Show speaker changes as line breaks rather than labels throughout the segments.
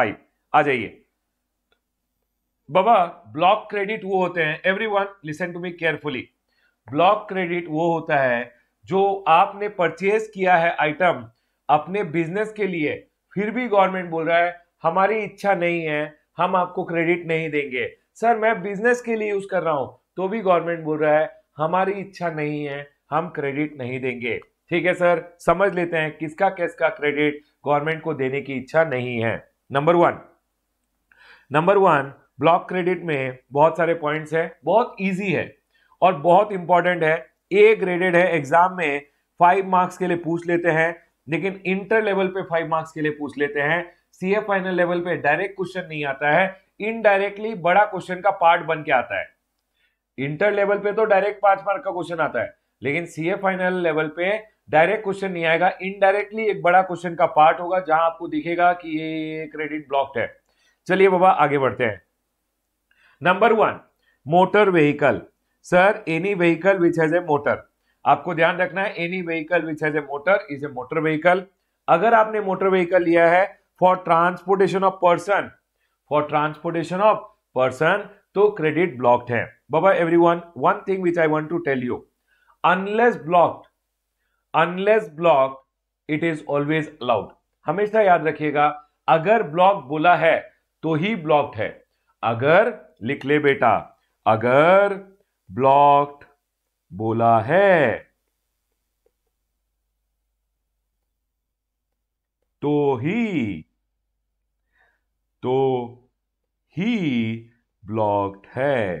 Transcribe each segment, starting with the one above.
Five आ जाइए बाबा block credit वो होते हैं every everyone listen to me carefully block credit वो होता है जो आपने परचेज किया है आइटम अपने बिजनेस के लिए फिर भी गवर्नमेंट बोल रहा है हमारी इच्छा नहीं है हम आपको क्रेडिट नहीं देंगे सर मैं बिजनेस के लिए यूज कर रहा हूं तो भी गवर्नमेंट बोल रहा है हमारी इच्छा नहीं है हम क्रेडिट नहीं देंगे ठीक है सर समझ लेते हैं किसका किसका क्रेडिट गवर्नमेंट को देने की इच्छा नहीं है number one number one block credit में बहुत सारे पॉइंट्स है बहुत इजी है और बहुत इंपॉर्टेंट है ए ग्रेडेड है एग्जाम में फाइव मार्क्स के लिए पूछ लेते हैं लेकिन इंटर लेवल पे फाइव मार्क्स के लिए पूछ लेते हैं सी फाइनल लेवल पे डायरेक्ट क्वेश्चन नहीं आता है इनडायरेक्टली बड़ा क्वेश्चन का पार्ट बन के आता है इंटर लेवल पे तो डायरेक्ट पांच मार्क का क्वेश्चन आता है लेकिन सी फाइनल लेवल पे डायरेक्ट क्वेश्चन नहीं आएगा इनडायरेक्टली एक बड़ा क्वेश्चन का पार्ट होगा जहां आपको दिखेगा कि ये क्रेडिट ब्लॉक्ड है चलिए बाबा आगे बढ़ते हैं number one motor vehicle sir any vehicle which has a motor आपको ध्यान रखना है any vehicle which has a motor is a motor vehicle अगर आपने मोटर व्हीकल लिया है for transportation of person for transportation of person तो credit blocked है बाबा everyone one thing which I want to tell you unless blocked unless block it is always allowed हमेशा याद रखिएगा अगर ब्लॉक बोला है तो ही ब्लॉक्ड है अगर लिख ले बेटा अगर ब्लॉक्ड बोला है तो ही तो ही ब्लॉक्ड है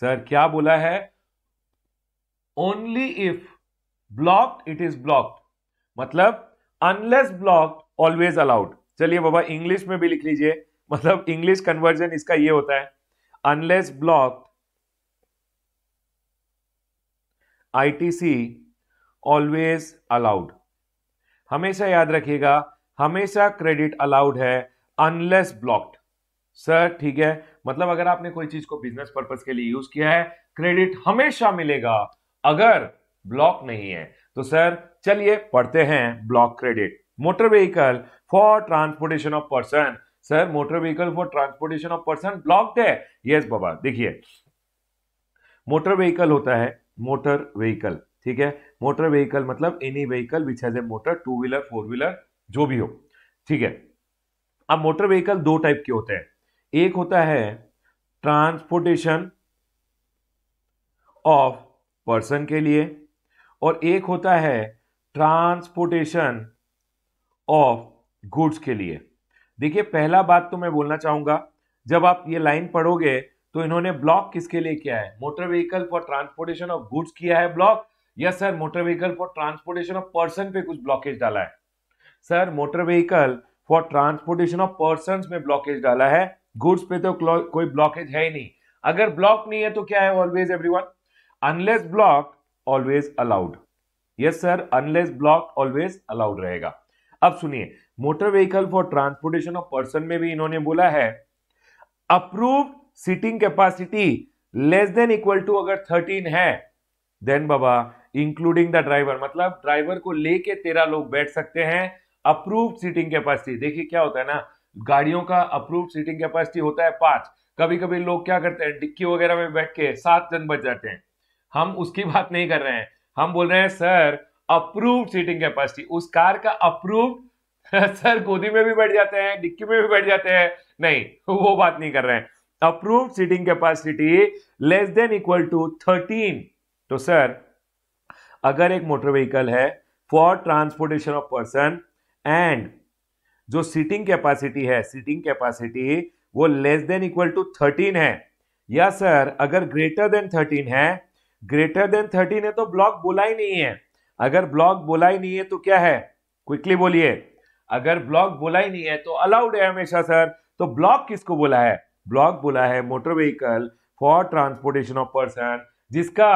सर क्या बोला है only if blocked it is blocked मतलब अनलेस ब्लॉक्ड ऑलवेज अलाउड चलिए बाबा इंग्लिश में भी लिख लीजिए मतलब इंग्लिश कन्वर्जन इसका ये होता है unless blocked ITC always allowed हमेशा याद रखिएगा हमेशा क्रेडिट अलाउड है अनलेस ब्लॉक्ड सर ठीक है मतलब अगर आपने कोई चीज को बिजनेस पर्पज के लिए यूज किया है क्रेडिट हमेशा मिलेगा अगर ब्लॉक नहीं है तो सर चलिए पढ़ते हैं block credit motor vehicle for transportation of person sir motor vehicle for transportation of person blocked है यस बाबा देखिए मोटर व्हीकल होता है मोटर व्हीकल ठीक है मोटर व्हीकल मतलब any vehicle which has a motor two wheeler four wheeler जो भी हो ठीक है अब मोटर व्हीकल दो टाइप के होते हैं एक होता है ट्रांसपोर्टेशन ऑफ पर्सन के लिए और एक होता है ट्रांसपोर्टेशन ऑफ गुड्स के लिए देखिए पहला बात तो मैं बोलना चाहूंगा जब आप ये लाइन पढ़ोगे तो इन्होंने ब्लॉक किसके लिए किया है motor vehicle for transportation of goods किया है block yes sir motor vehicle for transportation of person पे कुछ ब्लॉकेज डाला है sir motor vehicle for transportation of person में ब्लॉकेज डाला है गुड्स पे तो कोई ब्लॉकेज है ही नहीं अगर ब्लॉक नहीं है तो क्या है always everyone unless block always allowed yes sir unless block always allowed रहेगा अब सुनिए motor vehicle for transportation of person में भी इन्होंने बोला है approved seating capacity less than equal to अगर थर्टीन है देन बाबा इंक्लूडिंग द ड्राइवर मतलब ड्राइवर को लेके तेरह लोग बैठ सकते हैं अप्रूव्ड सीटिंग कैपेसिटी देखिए क्या होता है ना गाड़ियों का अप्रूव सीटिंग कैपेसिटी होता है पांच कभी कभी लोग क्या करते हैं डिक्की वगैरह में बैठ के सात जन बच जाते हैं हम उसकी बात नहीं कर रहे हैं हम बोल रहे हैं सर अप्रूव सीटिंग कैपेसिटी उस कार का अप्रूव सर गोदी में भी बैठ जाते हैं डिक्की में भी बैठ जाते हैं नहीं वो बात नहीं कर रहे हैं approve seating capacity less than equal to thirteen तो सर अगर एक मोटर व्हीकल है for transportation of person and जो सीटिंग कैपेसिटी है सीटिंग कैपेसिटी वो less than equal to thirteen है या सर अगर ग्रेटर देन थर्टीन है ग्रेटर देन थर्टी ने तो ब्लॉक बोला ही नहीं है अगर ब्लॉक बोला ही नहीं है तो क्या है क्विकली बोलिए अगर ब्लॉक बोला ही नहीं है तो अलाउड है हमेशा सर तो ब्लॉक किसको बोला है ब्लॉक बोला है motor vehicle for transportation of person जिसका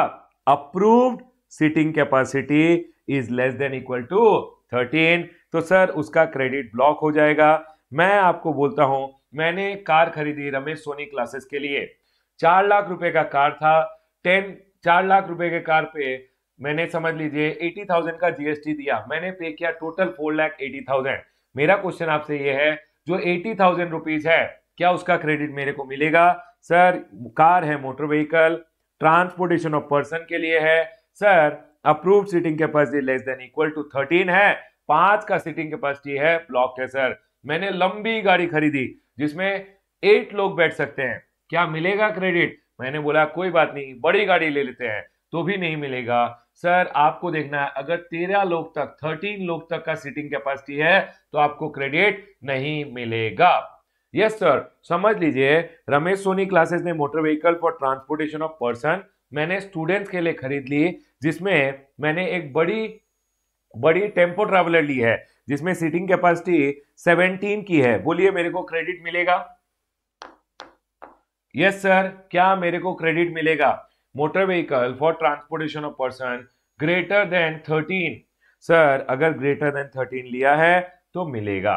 approved seating capacity is less than equal to thirteen तो सर उसका क्रेडिट ब्लॉक हो जाएगा मैं आपको बोलता हूं मैंने कार खरीदी रमेश सोनी क्लासेस के लिए चार लाख रुपए का कार था टेन चार लाख रुपए के कार पे मैंने समझ लीजिए एटी थाउजेंड का जीएसटी दिया मैंने पे किया total four lakh eighty thousand मेरा क्वेश्चन आपसे ये है जो एटी थाउजेंड रुपीज है क्या उसका क्रेडिट मेरे को मिलेगा सर कार है motor vehicle transportation of person के लिए है sir approve seating capacity less than equal to thirteen है पांच का सीटिंग कैपेसिटी है ब्लॉक है सर मैंने लंबी गाड़ी खरीदी जिसमें एट लोग बैठ सकते हैं क्या मिलेगा क्रेडिट मैंने बोला कोई बात नहीं बड़ी गाड़ी ले लेते हैं तो भी नहीं मिलेगा सर आपको देखना है अगर तेरह लोग तक थर्टीन लोग तक का सीटिंग कैपेसिटी है तो आपको क्रेडिट नहीं मिलेगा यस सर समझ लीजिए रमेश सोनी क्लासेस ने motor vehicle for transportation of person मैंने स्टूडेंट्स के लिए खरीद ली जिसमें मैंने एक बड़ी बड़ी टेम्पो ट्रैवलर ली है जिसमें सीटिंग कैपेसिटी 17 की है बोलिए मेरे को क्रेडिट मिलेगा यस सर क्या मेरे को क्रेडिट मिलेगा motor vehicle for transportation of person greater than thirteen sir अगर ग्रेटर देन थर्टीन लिया है तो मिलेगा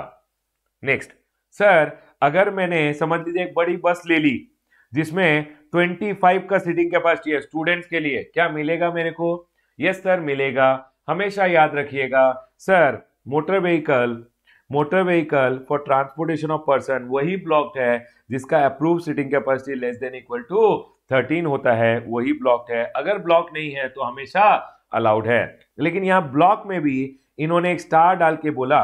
नेक्स्ट सर अगर मैंने समझ लीजिए एक बड़ी बस ले ली जिसमें ट्वेंटी फाइव का सीटिंग कैपेसिटी है स्टूडेंट्स के लिए क्या मिलेगा मेरे को यस सर मिलेगा हमेशा याद रखिएगा sir motor vehicle motor vehicle for transportation of person वही ब्लॉक है जिसका approve seating capacity less than equal to thirteen होता है वही ब्लॉक है अगर ब्लॉक नहीं है तो हमेशा अलाउड है लेकिन यहाँ ब्लॉक में भी इन्होंने एक स्टार डाल के बोला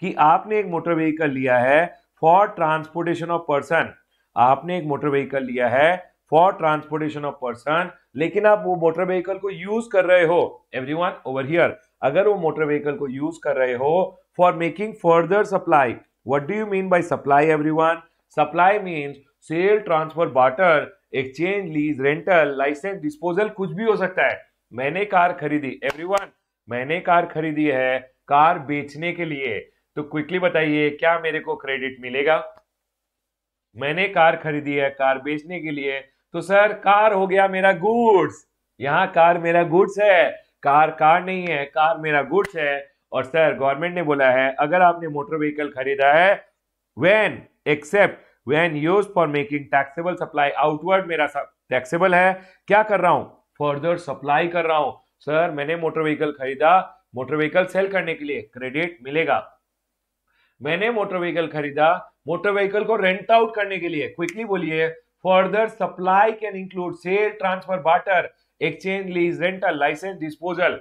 कि आपने एक मोटर व्हीकल लिया है फॉर ट्रांसपोर्टेशन ऑफ पर्सन आपने एक मोटर व्हीकल लिया है फॉर ट्रांसपोर्टेशन ऑफ पर्सन लेकिन आप वो मोटर व्हीकल को यूज कर रहे हो एवरी वन ओवर हियर अगर वो मोटर व्हीकल को यूज कर रहे हो for making further supply what do you mean by supply everyone supply mean sale transfer barter exchange lease rental licence disposal कुछ भी हो सकता है मैंने कार खरीदी एवरीवन मैंने कार खरीदी है कार बेचने के लिए तो क्विकली बताइए क्या मेरे को क्रेडिट मिलेगा मैंने कार खरीदी है कार बेचने के लिए तो सर कार हो गया मेरा गुड्स यहाँ कार मेरा गुड्स है कार कार नहीं है कार मेरा गुड्स है और सर गवर्नमेंट ने बोला है अगर आपने मोटर व्हीकल खरीदा है when except when use for making taxable supply outward मेरा टैक्सेबल है क्या कर रहा हूं फर्दर सप्लाई कर रहा हूं सर मैंने मोटर व्हीकल खरीदा मोटर व्हीकल सेल करने के लिए क्रेडिट मिलेगा मैंने मोटर व्हीकल खरीदा मोटर व्हीकल को रेंट आउट करने के लिए क्विकली बोलिए further supply can include sale transfer barter exchange lease rental licence disposal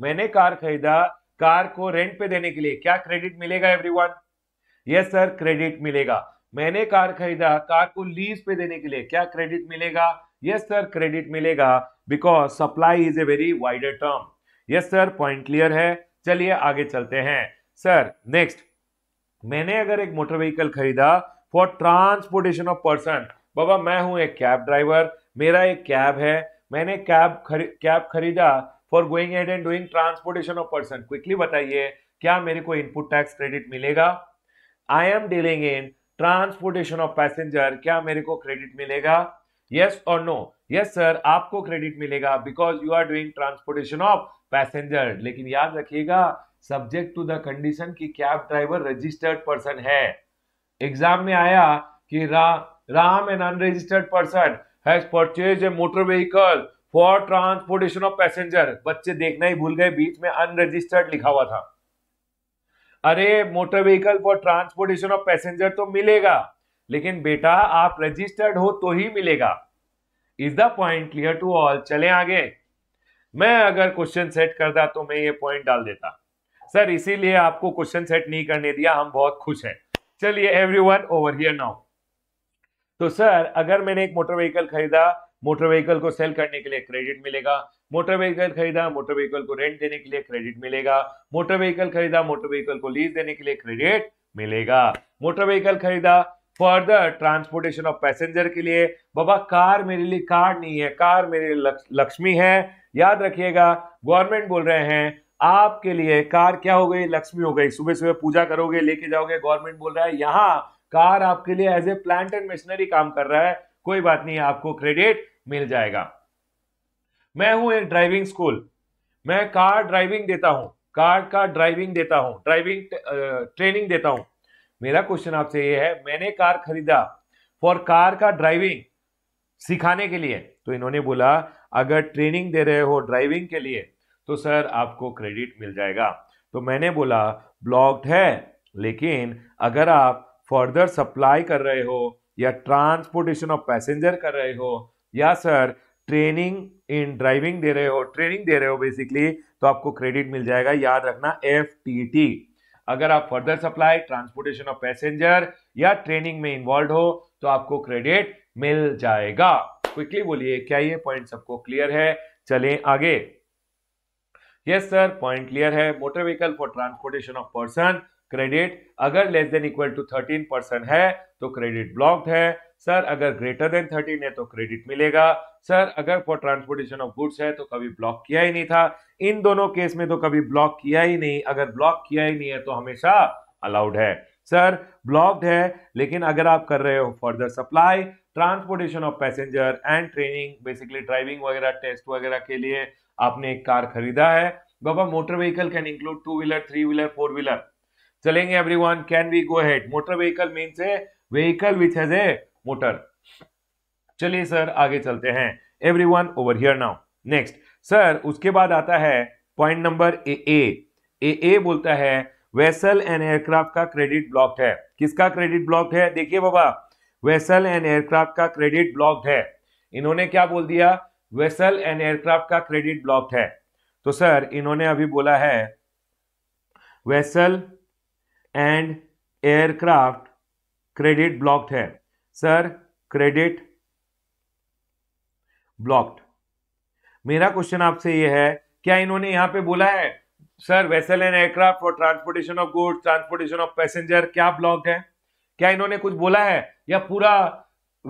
मैंने कार खरीदा कार को रेंट पे देने के लिए क्या क्रेडिट मिलेगा एवरीवन यस सर क्रेडिट मिलेगा मैंने कार खरीदा कार को लीज पे देने के लिए क्या क्रेडिट मिलेगा यस सर क्रेडिट मिलेगा because supply is a very wider term yes sir point clear है चलिए आगे चलते हैं सर नेक्स्ट मैंने अगर एक मोटर व्हीकल खरीदा फॉर ट्रांसपोर्टेशन ऑफ पर्सन बाबा मैं हूं एक कैब ड्राइवर मेरा एक कैब है मैंने कैब खरी, कैब खरीदा for going head and doing transportation of person quickly बताइए क्या मेरे को इनपुट टैक्स क्रेडिट मिलेगा I am dealing in transportation of passenger क्या मेरे को क्रेडिट मिलेगा यस और नो यस सर आपको क्रेडिट मिलेगा because you are doing transportation of passenger लेकिन याद रखिएगा सब्जेक्ट टू द कंडीशन कि कैब ड्राइवर रजिस्टर्ड पर्सन है एग्जाम में आया कि रा, Ram an unregistered person has purchase a motor vehicle for transportation of passenger बच्चे देखना ही भूल गए बीच में अनरजिस्टर्ड लिखा हुआ था अरे motor vehicle for transportation of passenger तो मिलेगा लेकिन बेटा आप रजिस्टर्ड हो तो ही मिलेगा is the point clear to all चले आगे मैं अगर क्वेश्चन सेट करता तो मैं ये पॉइंट डाल देता सर इसीलिए आपको क्वेश्चन सेट नहीं करने दिया हम बहुत खुश हैं चलिए एवरीवन ओवर हियर नाउ तो सर अगर मैंने एक मोटर व्हीकल खरीदा मोटर व्हीकल को सेल करने के लिए क्रेडिट मिलेगा मोटर व्हीकल खरीदा मोटर व्हीकल को रेंट देने के लिए क्रेडिट मिलेगा मोटर व्हीकल खरीदा मोटर व्हीकल को लीज देने के लिए क्रेडिट मिलेगा मोटर व्हीकल खरीदा फर्दर ट्रांसपोर्टेशन ऑफ पैसेंजर के लिए बाबा कार मेरे लिए कार नहीं है कार मेरे लिए लक्ष्मी है याद रखिएगा गवर्नमेंट बोल रहे हैं आपके लिए कार क्या हो गई लक्ष्मी हो गई सुबह सुबह पूजा करोगे लेके जाओगे गवर्नमेंट बोल रहा है यहाँ कार आपके लिए as a plant and machinery काम कर रहा है कोई बात नहीं आपको क्रेडिट मिल जाएगा मैं हूं एक ड्राइविंग स्कूल मैं कार ड्राइविंग देता हूं कार का ड्राइविंग देता हूं ड्राइविंग ट्रेनिंग देता हूं मेरा क्वेश्चन आपसे ये है मैंने कार खरीदा फॉर कार का ड्राइविंग सिखाने के लिए तो इन्होंने बोला अगर ट्रेनिंग दे रहे हो ड्राइविंग के लिए तो सर आपको क्रेडिट मिल जाएगा तो मैंने बोला ब्लॉक्ड है लेकिन अगर आप फर्दर सप्लाई कर रहे हो या ट्रांसपोर्टेशन ऑफ पैसेंजर कर रहे हो या सर ट्रेनिंग इन ड्राइविंग दे रहे हो ट्रेनिंग दे रहे हो बेसिकली तो आपको क्रेडिट मिल जाएगा याद रखना एफ टी टी अगर आप further supply transportation of passenger या ट्रेनिंग में इन्वॉल्व हो तो आपको क्रेडिट मिल जाएगा क्विकली बोलिए क्या ये पॉइंट सबको क्लियर है चलें आगे यस सर पॉइंट क्लियर है motor vehicle for transportation of person credit अगर less than equal to thirteen percent है तो क्रेडिट ब्लॉक्ड है सर अगर ग्रेटर देन थर्टीन है तो क्रेडिट मिलेगा सर अगर फॉर ट्रांसपोर्टेशन ऑफ गुड्स है तो कभी ब्लॉक किया ही नहीं था इन दोनों केस में तो कभी ब्लॉक किया ही नहीं अगर ब्लॉक किया ही नहीं है तो हमेशा अलाउड है सर ब्लॉक्ड है लेकिन अगर आप कर रहे हो for the supply transportation of passenger and training basically driving वगैरह टेस्ट वगैरह के लिए आपने एक कार खरीदा है बाबा motor vehicle can include two wheeler three wheeler four wheeler चलेंगे everyone can we go ahead motor vehicle means a vehicle which has a motor चलिए सर आगे चलते हैं every one over here now next sir उसके बाद आता है point number A A A A बोलता है वेसल एंड एयरक्राफ्ट का क्रेडिट ब्लॉक है किसका क्रेडिट ब्लॉक है देखिए बाबा वेसल एंड एयरक्राफ्ट का क्रेडिट ब्लॉक है इन्होंने क्या बोल दिया वेसल एंड एयरक्राफ्ट का क्रेडिट ब्लॉक है तो सर इन्होंने अभी बोला है vessel and aircraft credit block है सर क्रेडिट ब्लॉक्ड मेरा क्वेश्चन आपसे ये है क्या इन्होंने यहां पे बोला है sir vessel and aircraft for transportation of good transportation of passenger क्या ब्लॉक है क्या इन्होंने कुछ बोला है या पूरा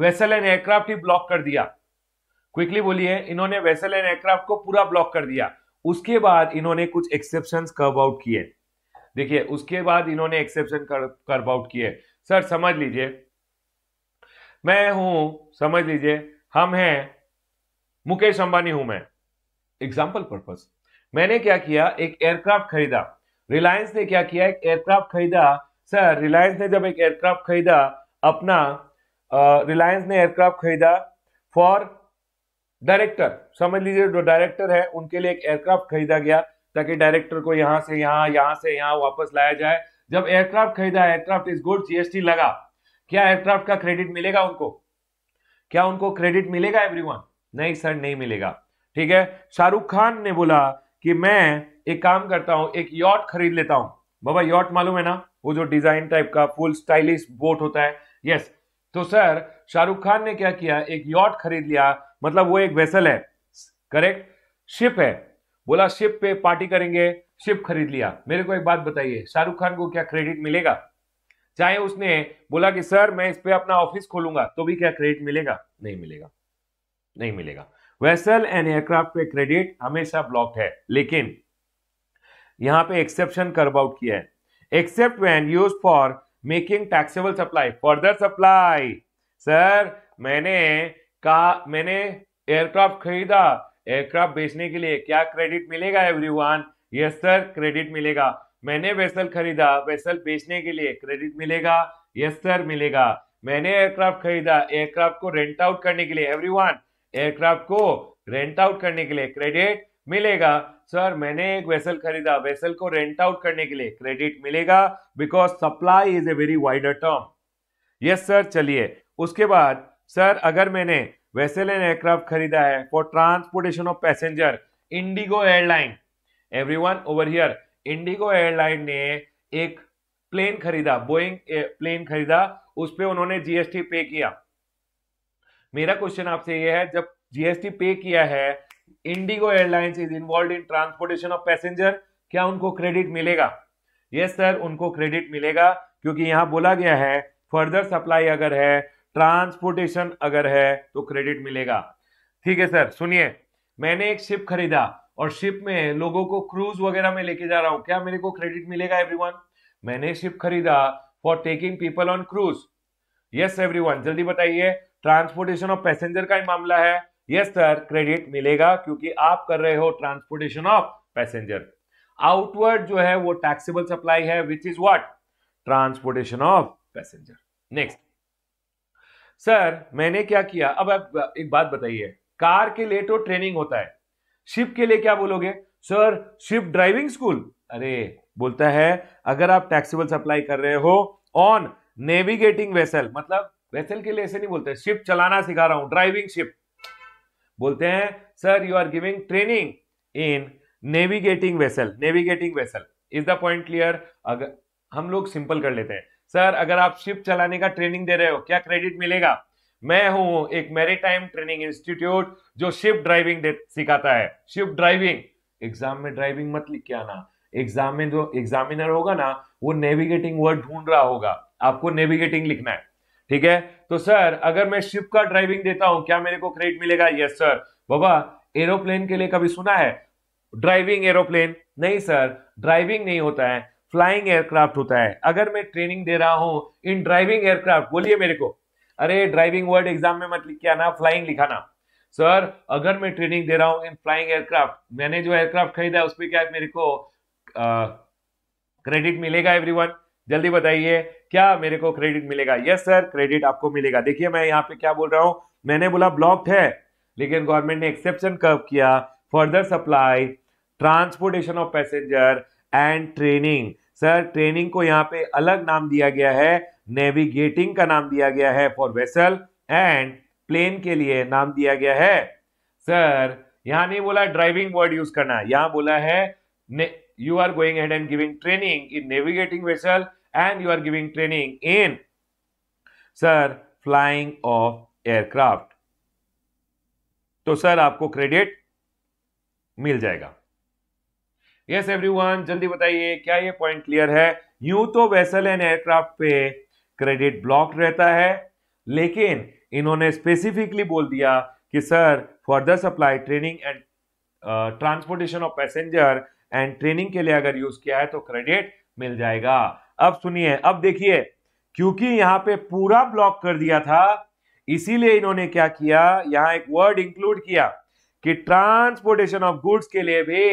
वेसल एंड एयरक्राफ्ट ही ब्लॉक कर दिया क्विकली बोलिए इन्होंने वेसल एंड एयरक्राफ्ट को पूरा ब्लॉक कर दिया उसके बाद इन्होंने कुछ एक्सेप्शन कर्व आउट किए देखिए उसके बाद इन्होंने एक्सेप्शन कर्व आउट किए सर समझ लीजिए मैं हूं समझ लीजिए हम हैं मुकेश अंबानी हूं मैं एग्जाम्पल पर्पज मैंने क्या किया एक एयरक्राफ्ट खरीदा रिलायंस ने क्या किया एक एयरक्राफ्ट खरीदा सर रिलायंस ने जब एक एयरक्राफ्ट खरीदा अपना रिलायंस ने एयरक्राफ्ट खरीदा फॉर डायरेक्टर समझ लीजिए जो डायरेक्टर है उनके लिए एक एयरक्राफ्ट खरीदा गया ताकि डायरेक्टर को यहाँ से यहाँ यहाँ से यहाँ वापस लाया जाए जब एयरक्राफ्ट खरीदा एयरक्राफ्ट इज गुड जीएसटी लगा क्या एयरक्राफ्ट का क्रेडिट मिलेगा उनको क्या उनको क्रेडिट मिलेगा एवरीवन नहीं सर नहीं मिलेगा ठीक है शाहरुख खान ने बोला कि मैं एक काम करता हूं एक यॉट खरीद लेता हूं बाबा यॉट मालूम है ना वो जो डिजाइन टाइप का फुल स्टाइलिश बोट होता है यस तो सर शाहरुख खान ने क्या किया एक यॉट खरीद लिया मतलब वो एक वेसल है करेक्ट शिप है बोला शिप पे पार्टी करेंगे शिप खरीद लिया मेरे को एक बात बताइए शाहरुख खान को क्या क्रेडिट मिलेगा चाहे उसने बोला कि सर मैं इस पर अपना ऑफिस खोलूंगा तो भी क्या क्रेडिट मिलेगा नहीं मिलेगा नहीं मिलेगा वेसल एंड एयरक्राफ्ट पे क्रेडिट हमेशा ब्लॉक है लेकिन यहां पे एक्सेप्शन कर्व आउट किया है except when use for making taxable supply further supply sir मैंने का मैंने एयरक्राफ्ट खरीदा एयरक्राफ्ट बेचने के लिए क्या क्रेडिट मिलेगा एवरीवन यस सर क्रेडिट मिलेगा मैंने वेसल खरीदा वेसल बेचने के लिए क्रेडिट मिलेगा यस सर मिलेगा मैंने एयरक्राफ्ट खरीदा एयरक्राफ्ट को रेंट आउट करने के लिए एवरीवन एयरक्राफ्ट को रेंट आउट करने के लिए क्रेडिट मिलेगा सर मैंने एक वेसल खरीदा वेसल को रेंट आउट करने के लिए क्रेडिट मिलेगा because supply is a very wider term yes sir चलिए उसके बाद सर अगर मैंने वेसल एंड एयरक्राफ्ट खरीदा है for transportation of passenger IndiGo airline everyone over here IndiGo airline ने एक प्लेन खरीदा बोइंग प्लेन खरीदा उस पर उन्होंने जीएसटी पे किया मेरा क्वेश्चन आपसे यह है जब जीएसटी पे किया है IndiGo airlines is involve in transportation of passenger क्या उनको क्रेडिट मिलेगा यस yes, सर उनको क्रेडिट मिलेगा क्योंकि यहां बोला गया है फर्दर सप्लाई अगर है ट्रांसपोर्टेशन अगर है तो क्रेडिट मिलेगा ठीक है सर सुनिए मैंने एक शिप खरीदा और शिप में लोगों को क्रूज वगैरह में लेके जा रहा हूं क्या मेरे को क्रेडिट मिलेगा एवरीवन मैंने शिप खरीदा for taking people on cruise yes everyone जल्दी बताइए ट्रांसपोर्टेशन ऑफ पैसेंजर का ही मामला है यस सर क्रेडिट मिलेगा क्योंकि आप कर रहे हो ट्रांसपोर्टेशन ऑफ पैसेंजर आउटवर्ड जो है वो टैक्सेबल सप्लाई है which is what transportation of passenger next sir मैंने क्या किया अब आप एक बात बताइए कार के लिए तो ट्रेनिंग होता है शिप के लिए क्या बोलोगे सर शिप ड्राइविंग स्कूल अरे बोलता है अगर आप टैक्सीबल सप्लाई कर रहे हो ऑन नेविगेटिंग वेसल मतलब वेसल के लिए ऐसे नहीं बोलते शिप चलाना सिखा रहा हूं ड्राइविंग शिप बोलते हैं sir you are giving training in navigating vessel navigating vessel is the point clear अगर हम लोग सिंपल कर लेते हैं सर अगर आप शिप चलाने का ट्रेनिंग दे रहे हो क्या क्रेडिट मिलेगा मैं हूं एक मैरिटाइम ट्रेनिंग इंस्टीट्यूट जो शिप ड्राइविंग सिखाता है शिप ड्राइविंग एग्जाम में ड्राइविंग मत लिख के आना एग्जाम में जो एग्जामिनर होगा ना वो नेविगेटिंग वर्ड ढूंढ रहा होगा आपको नेविगेटिंग लिखना है ठीक है तो सर अगर मैं शिप का ड्राइविंग देता हूं क्या मेरे को क्रेडिट मिलेगा यस सर बाबा एरोप्लेन के लिए कभी सुना है ड्राइविंग एरोप्लेन नहीं सर ड्राइविंग नहीं होता है फ्लाइंग एयरक्राफ्ट होता है अगर मैं ट्रेनिंग दे रहा हूं इन ड्राइविंग एयरक्राफ्ट बोलिए मेरे को अरे ड्राइविंग वर्ड एग्जाम में मत लिख के आना फ्लाइंग लिखाना सर अगर मैं ट्रेनिंग दे रहा हूँ इन फ्लाइंग एयरक्राफ्ट मैंने जो एयरक्राफ्ट खरीदा उस पर क्या मेरे को क्रेडिट मिलेगा एवरी जल्दी बताइए क्या मेरे को क्रेडिट मिलेगा यस सर क्रेडिट आपको मिलेगा देखिए मैं यहाँ पे क्या बोल रहा हूँ मैंने बोला ब्लॉक है लेकिन गवर्नमेंट ने एक्सेप्शन कब किया further supply transportation of passenger and training sir training को यहाँ पे अलग नाम दिया गया है नेविगेटिंग का नाम दिया गया है फॉर वेसल एंड प्लेन के लिए नाम दिया गया है सर यहां नहीं बोला ड्राइविंग वर्ड यूज करना यहां बोला है you are going head and giving training in navigating vessel and you are giving training in sir flying of aircraft तो सर आपको क्रेडिट मिल जाएगा यस yes, एवरीवन जल्दी बताइए क्या ये पॉइंट क्लियर है यू तो वेसल एंड एयरक्राफ्ट पे क्रेडिट ब्लॉक रहता है लेकिन इन्होंने स्पेसिफिकली बोल दिया कि sir further supply training and transportation of passenger and training के लिए अगर यूज किया है तो क्रेडिट मिल जाएगा अब सुनिए अब देखिए क्योंकि यहां पे पूरा ब्लॉक कर दिया था इसीलिए इन्होंने क्या किया यहां एक वर्ड इंक्लूड किया कि ट्रांसपोर्टेशन ऑफ गुड्स के लिए भी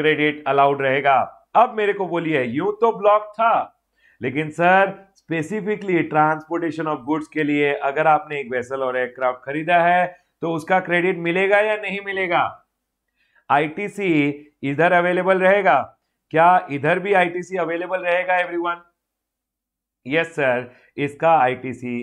क्रेडिट अलाउड रहेगा अब मेरे को बोलिए यू तो ब्लॉक था लेकिन sir specifically transportation of goods के लिए अगर आपने एक वेसल और एयरक्राफ्ट खरीदा है तो उसका क्रेडिट मिलेगा या नहीं मिलेगा आईटीसी इधर अवेलेबल रहेगा क्या इधर भी आईटीसी अवेलेबल रहेगा एवरीवन यस सर इसका आईटीसी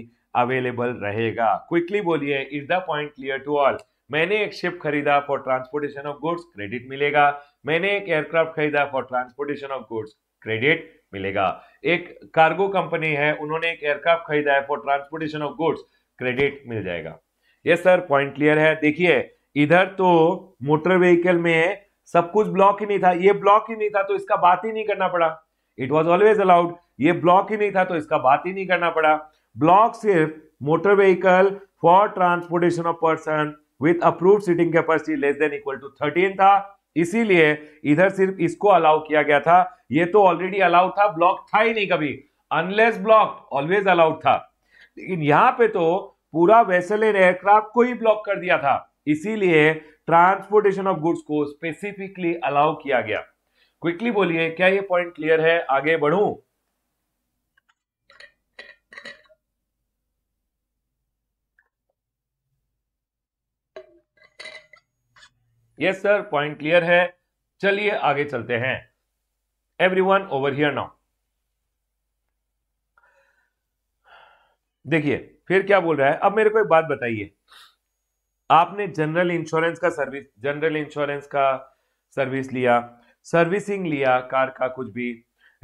अवेलेबल रहेगा क्विकली बोलिए is the point clear to all मैंने एक शिप खरीदा for transportation of goods credit मिलेगा मैंने एक एयरक्राफ्ट खरीदा for transportation of goods credit मिलेगा एक कार्गो कंपनी है उन्होंने एक एयरक्राफ्ट खरीदा है for transportation of goods credit मिल जाएगा ये सर पॉइंट क्लियर है देखिए इधर तो मोटर व्हीकल में सब कुछ ब्लॉक ही नहीं था ये ब्लॉक ही नहीं था तो इसका बात ही नहीं करना पड़ा इट वॉज ऑलवेज अलाउड ये ब्लॉक ही नहीं था तो इसका बात ही नहीं करना पड़ा ब्लॉक सिर्फ motor vehicle for transportation of person with approve seating capacity less than equal to thirteen था इसीलिए इधर सिर्फ इसको अलाउ किया गया था ये तो ऑलरेडी अलाउड था ब्लॉक था ही नहीं कभी अनलेस ब्लॉक ऑलवेज अलाउड था लेकिन यहां पे तो पूरा वेसल एंड एयरक्राफ्ट को ही ब्लॉक कर दिया था इसीलिए ट्रांसपोर्टेशन ऑफ गुड्स को स्पेसिफिकली अलाउ किया गया क्विकली बोलिए क्या ये पॉइंट क्लियर है आगे बढ़ू यस सर पॉइंट क्लियर है चलिए आगे चलते हैं एवरीवन ओवर हियर नाउ देखिए फिर क्या बोल रहा है अब मेरे को एक बात बताइए आपने जनरल इंश्योरेंस का सर्विस जनरल इंश्योरेंस का सर्विस लिया सर्विसिंग लिया कार का कुछ भी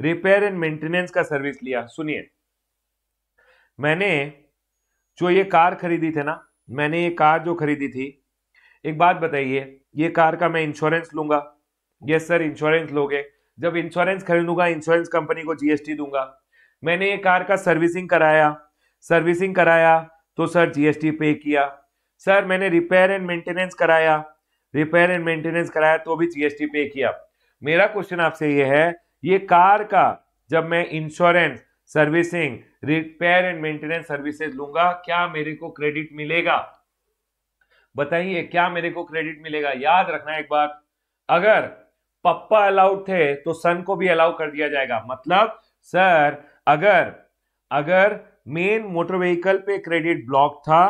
रिपेयर एंड मेंटेनेंस का सर्विस लिया सुनिए मैंने जो ये कार खरीदी थी ना मैंने ये कार जो खरीदी थी एक बात बताइए ये कार का मैं इंश्योरेंस लूंगा यस सर इंश्योरेंस लोगे जब इंश्योरेंस खरीदूंगा इंश्योरेंस कंपनी को जीएसटी दूंगा मैंने ये कार का सर्विसिंग कराया सर्विसिंग कराया तो सर जीएसटी पे किया सर मैंने रिपेयर एंड मेंटेनेंस कराया रिपेयर एंड मेंटेनेंस कराया तो भी जीएसटी पे किया मेरा क्वेश्चन आपसे ये है ये कार का जब मैं insurance servicing repair and maintenance services लूंगा क्या मेरे को क्रेडिट मिलेगा बताइए क्या मेरे को क्रेडिट मिलेगा याद रखना एक बात अगर पप्पा अलाउड थे तो सन को भी अलाउ कर दिया जाएगा मतलब सर अगर अगर मेन मोटर व्हीकल पे क्रेडिट ब्लॉक था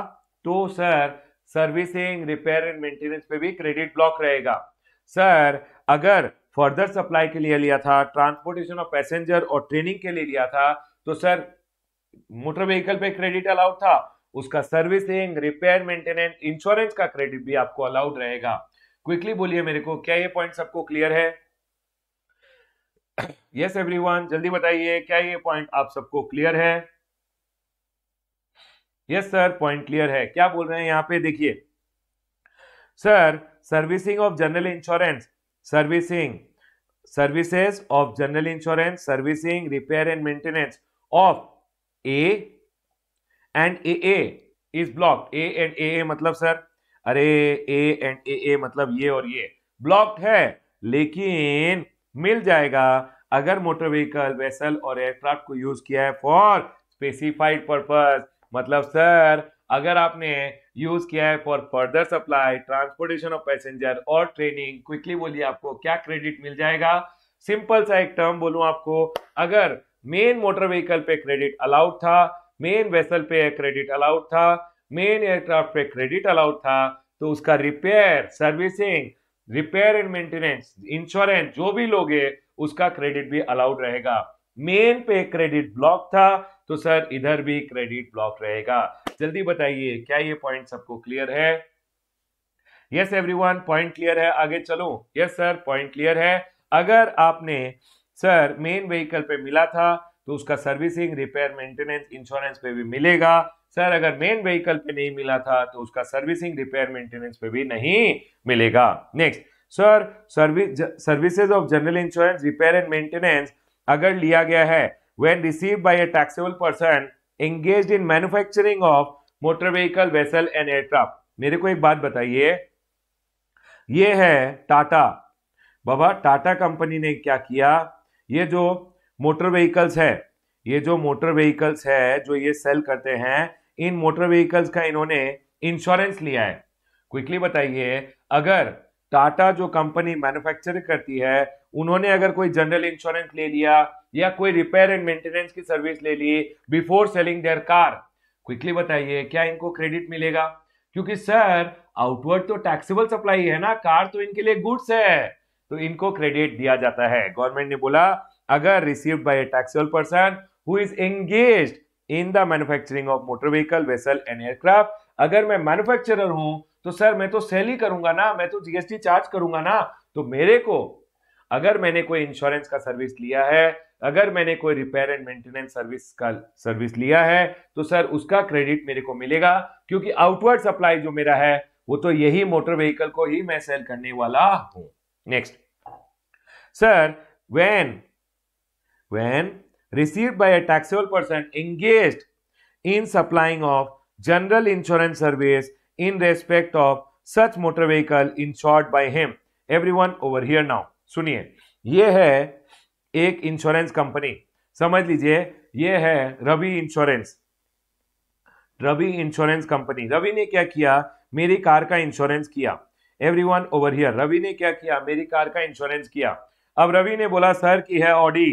तो sir servicing repair and maintenance पे भी क्रेडिट ब्लॉक रहेगा सर अगर फर्दर सप्लाई के लिए लिया था ट्रांसपोर्टेशन ऑफ पैसेंजर और ट्रेनिंग के लिए लिया था तो सर मोटर व्हीकल पे क्रेडिट अलाउड था उसका सर्विसिंग रिपेयर मेंटेनेंस इंश्योरेंस का क्रेडिट भी आपको अलाउड रहेगा क्विकली बोलिए मेरे को क्या ये पॉइंट सबको क्लियर है यस एवरीवन जल्दी बताइए क्या ये पॉइंट आप सबको क्लियर है यस सर पॉइंट क्लियर है क्या बोल रहे हैं यहाँ पे देखिए sir servicing of general insurance servicing services of general insurance servicing repair and maintenance of A and A A is blocked A and A A मतलब सर अरे ए एंड ए ए मतलब ये और ये ब्लॉक्ड है लेकिन मिल जाएगा अगर मोटर व्हीकल वेसल और एयरक्राफ्ट को यूज किया है फॉर स्पेसिफाइड पर्पज मतलब सर अगर आपने यूज किया है for further supply transportation of passenger और ट्रेनिंग क्विकली बोलिए आपको क्या क्रेडिट मिल जाएगा सिंपल सा एक टर्म बोलूं आपको अगर मेन मोटर व्हीकल पे क्रेडिट अलाउड था मेन वेसल पे क्रेडिट अलाउड था मेन एयरक्राफ्ट पे क्रेडिट अलाउड था तो उसका repair servicing repair and maintenance insurance जो भी लोगे उसका क्रेडिट भी अलाउड रहेगा मेन पे क्रेडिट ब्लॉक था तो सर इधर भी क्रेडिट ब्लॉक रहेगा जल्दी बताइए क्या ये पॉइंट सबको क्लियर है यस एवरीवन पॉइंट क्लियर है आगे चलो यस सर पॉइंट क्लियर है अगर आपने सर मेन व्हीकल पे मिला था तो उसका सर्विसिंग रिपेयर मेंटेनेंस इंश्योरेंस पे भी मिलेगा सर अगर मेन व्हीकल पे नहीं मिला था तो उसका सर्विसिंग रिपेयर मेंटेनेंस पे भी नहीं मिलेगा next sir service services of general insurance repair and maintenance अगर लिया गया है when received by a taxable person engaged in manufacturing of motor vehicle vessel and aircraft मेरे को एक बात बताइए ये है टाटा बाबा टाटा कंपनी ने क्या किया ये जो मोटर व्हीकल्स है ये जो मोटर व्हीकल्स है जो ये सेल करते हैं इन मोटर व्हीकल्स का इन्होंने इंश्योरेंस लिया है क्विकली बताइए अगर टाटा जो कंपनी मैन्युफैक्चर करती है उन्होंने अगर कोई जनरल इंश्योरेंस ले लिया या कोई रिपेयर एंड मेंटेनेंस की सर्विस ले ली before selling their car quickly बताइए क्या इनको क्रेडिट मिलेगा क्योंकि सर आउटवर्ड तो टैक्सेबल सप्लाई है ना कार तो इनके लिए गुड्स है तो इनको क्रेडिट दिया जाता है गवर्नमेंट ने बोला अगर received by a taxable person who is engaged in the manufacturing of motor vehicle vessel and aircraft अगर मैं मैन्युफैक्चरर हूं तो सर मैं तो सेल ही करूंगा ना मैं तो जीएसटी चार्ज करूंगा ना तो मेरे को अगर मैंने कोई इंश्योरेंस का सर्विस लिया है अगर मैंने कोई रिपेयर एंड मेंटेनेंस सर्विस का सर्विस लिया है तो सर उसका क्रेडिट मेरे को मिलेगा क्योंकि आउटवर्ड सप्लाई जो मेरा है वो तो यही मोटर व्हीकल को ही मैं सेल करने वाला हूं next sir when when received by a taxable person engaged in supplying of general insurance service in respect of such motor vehicle insured by him everyone over here now सुनिए ये है एक insurance company समझ लीजिए ये है Ravi insurance Ravi insurance company Ravi ने क्या किया मेरी कार का इंश्योरेंस किया एवरीवन ओवर हियर रवि ने क्या किया मेरी कार का इंश्योरेंस किया अब रवि ने बोला सर की है ऑडी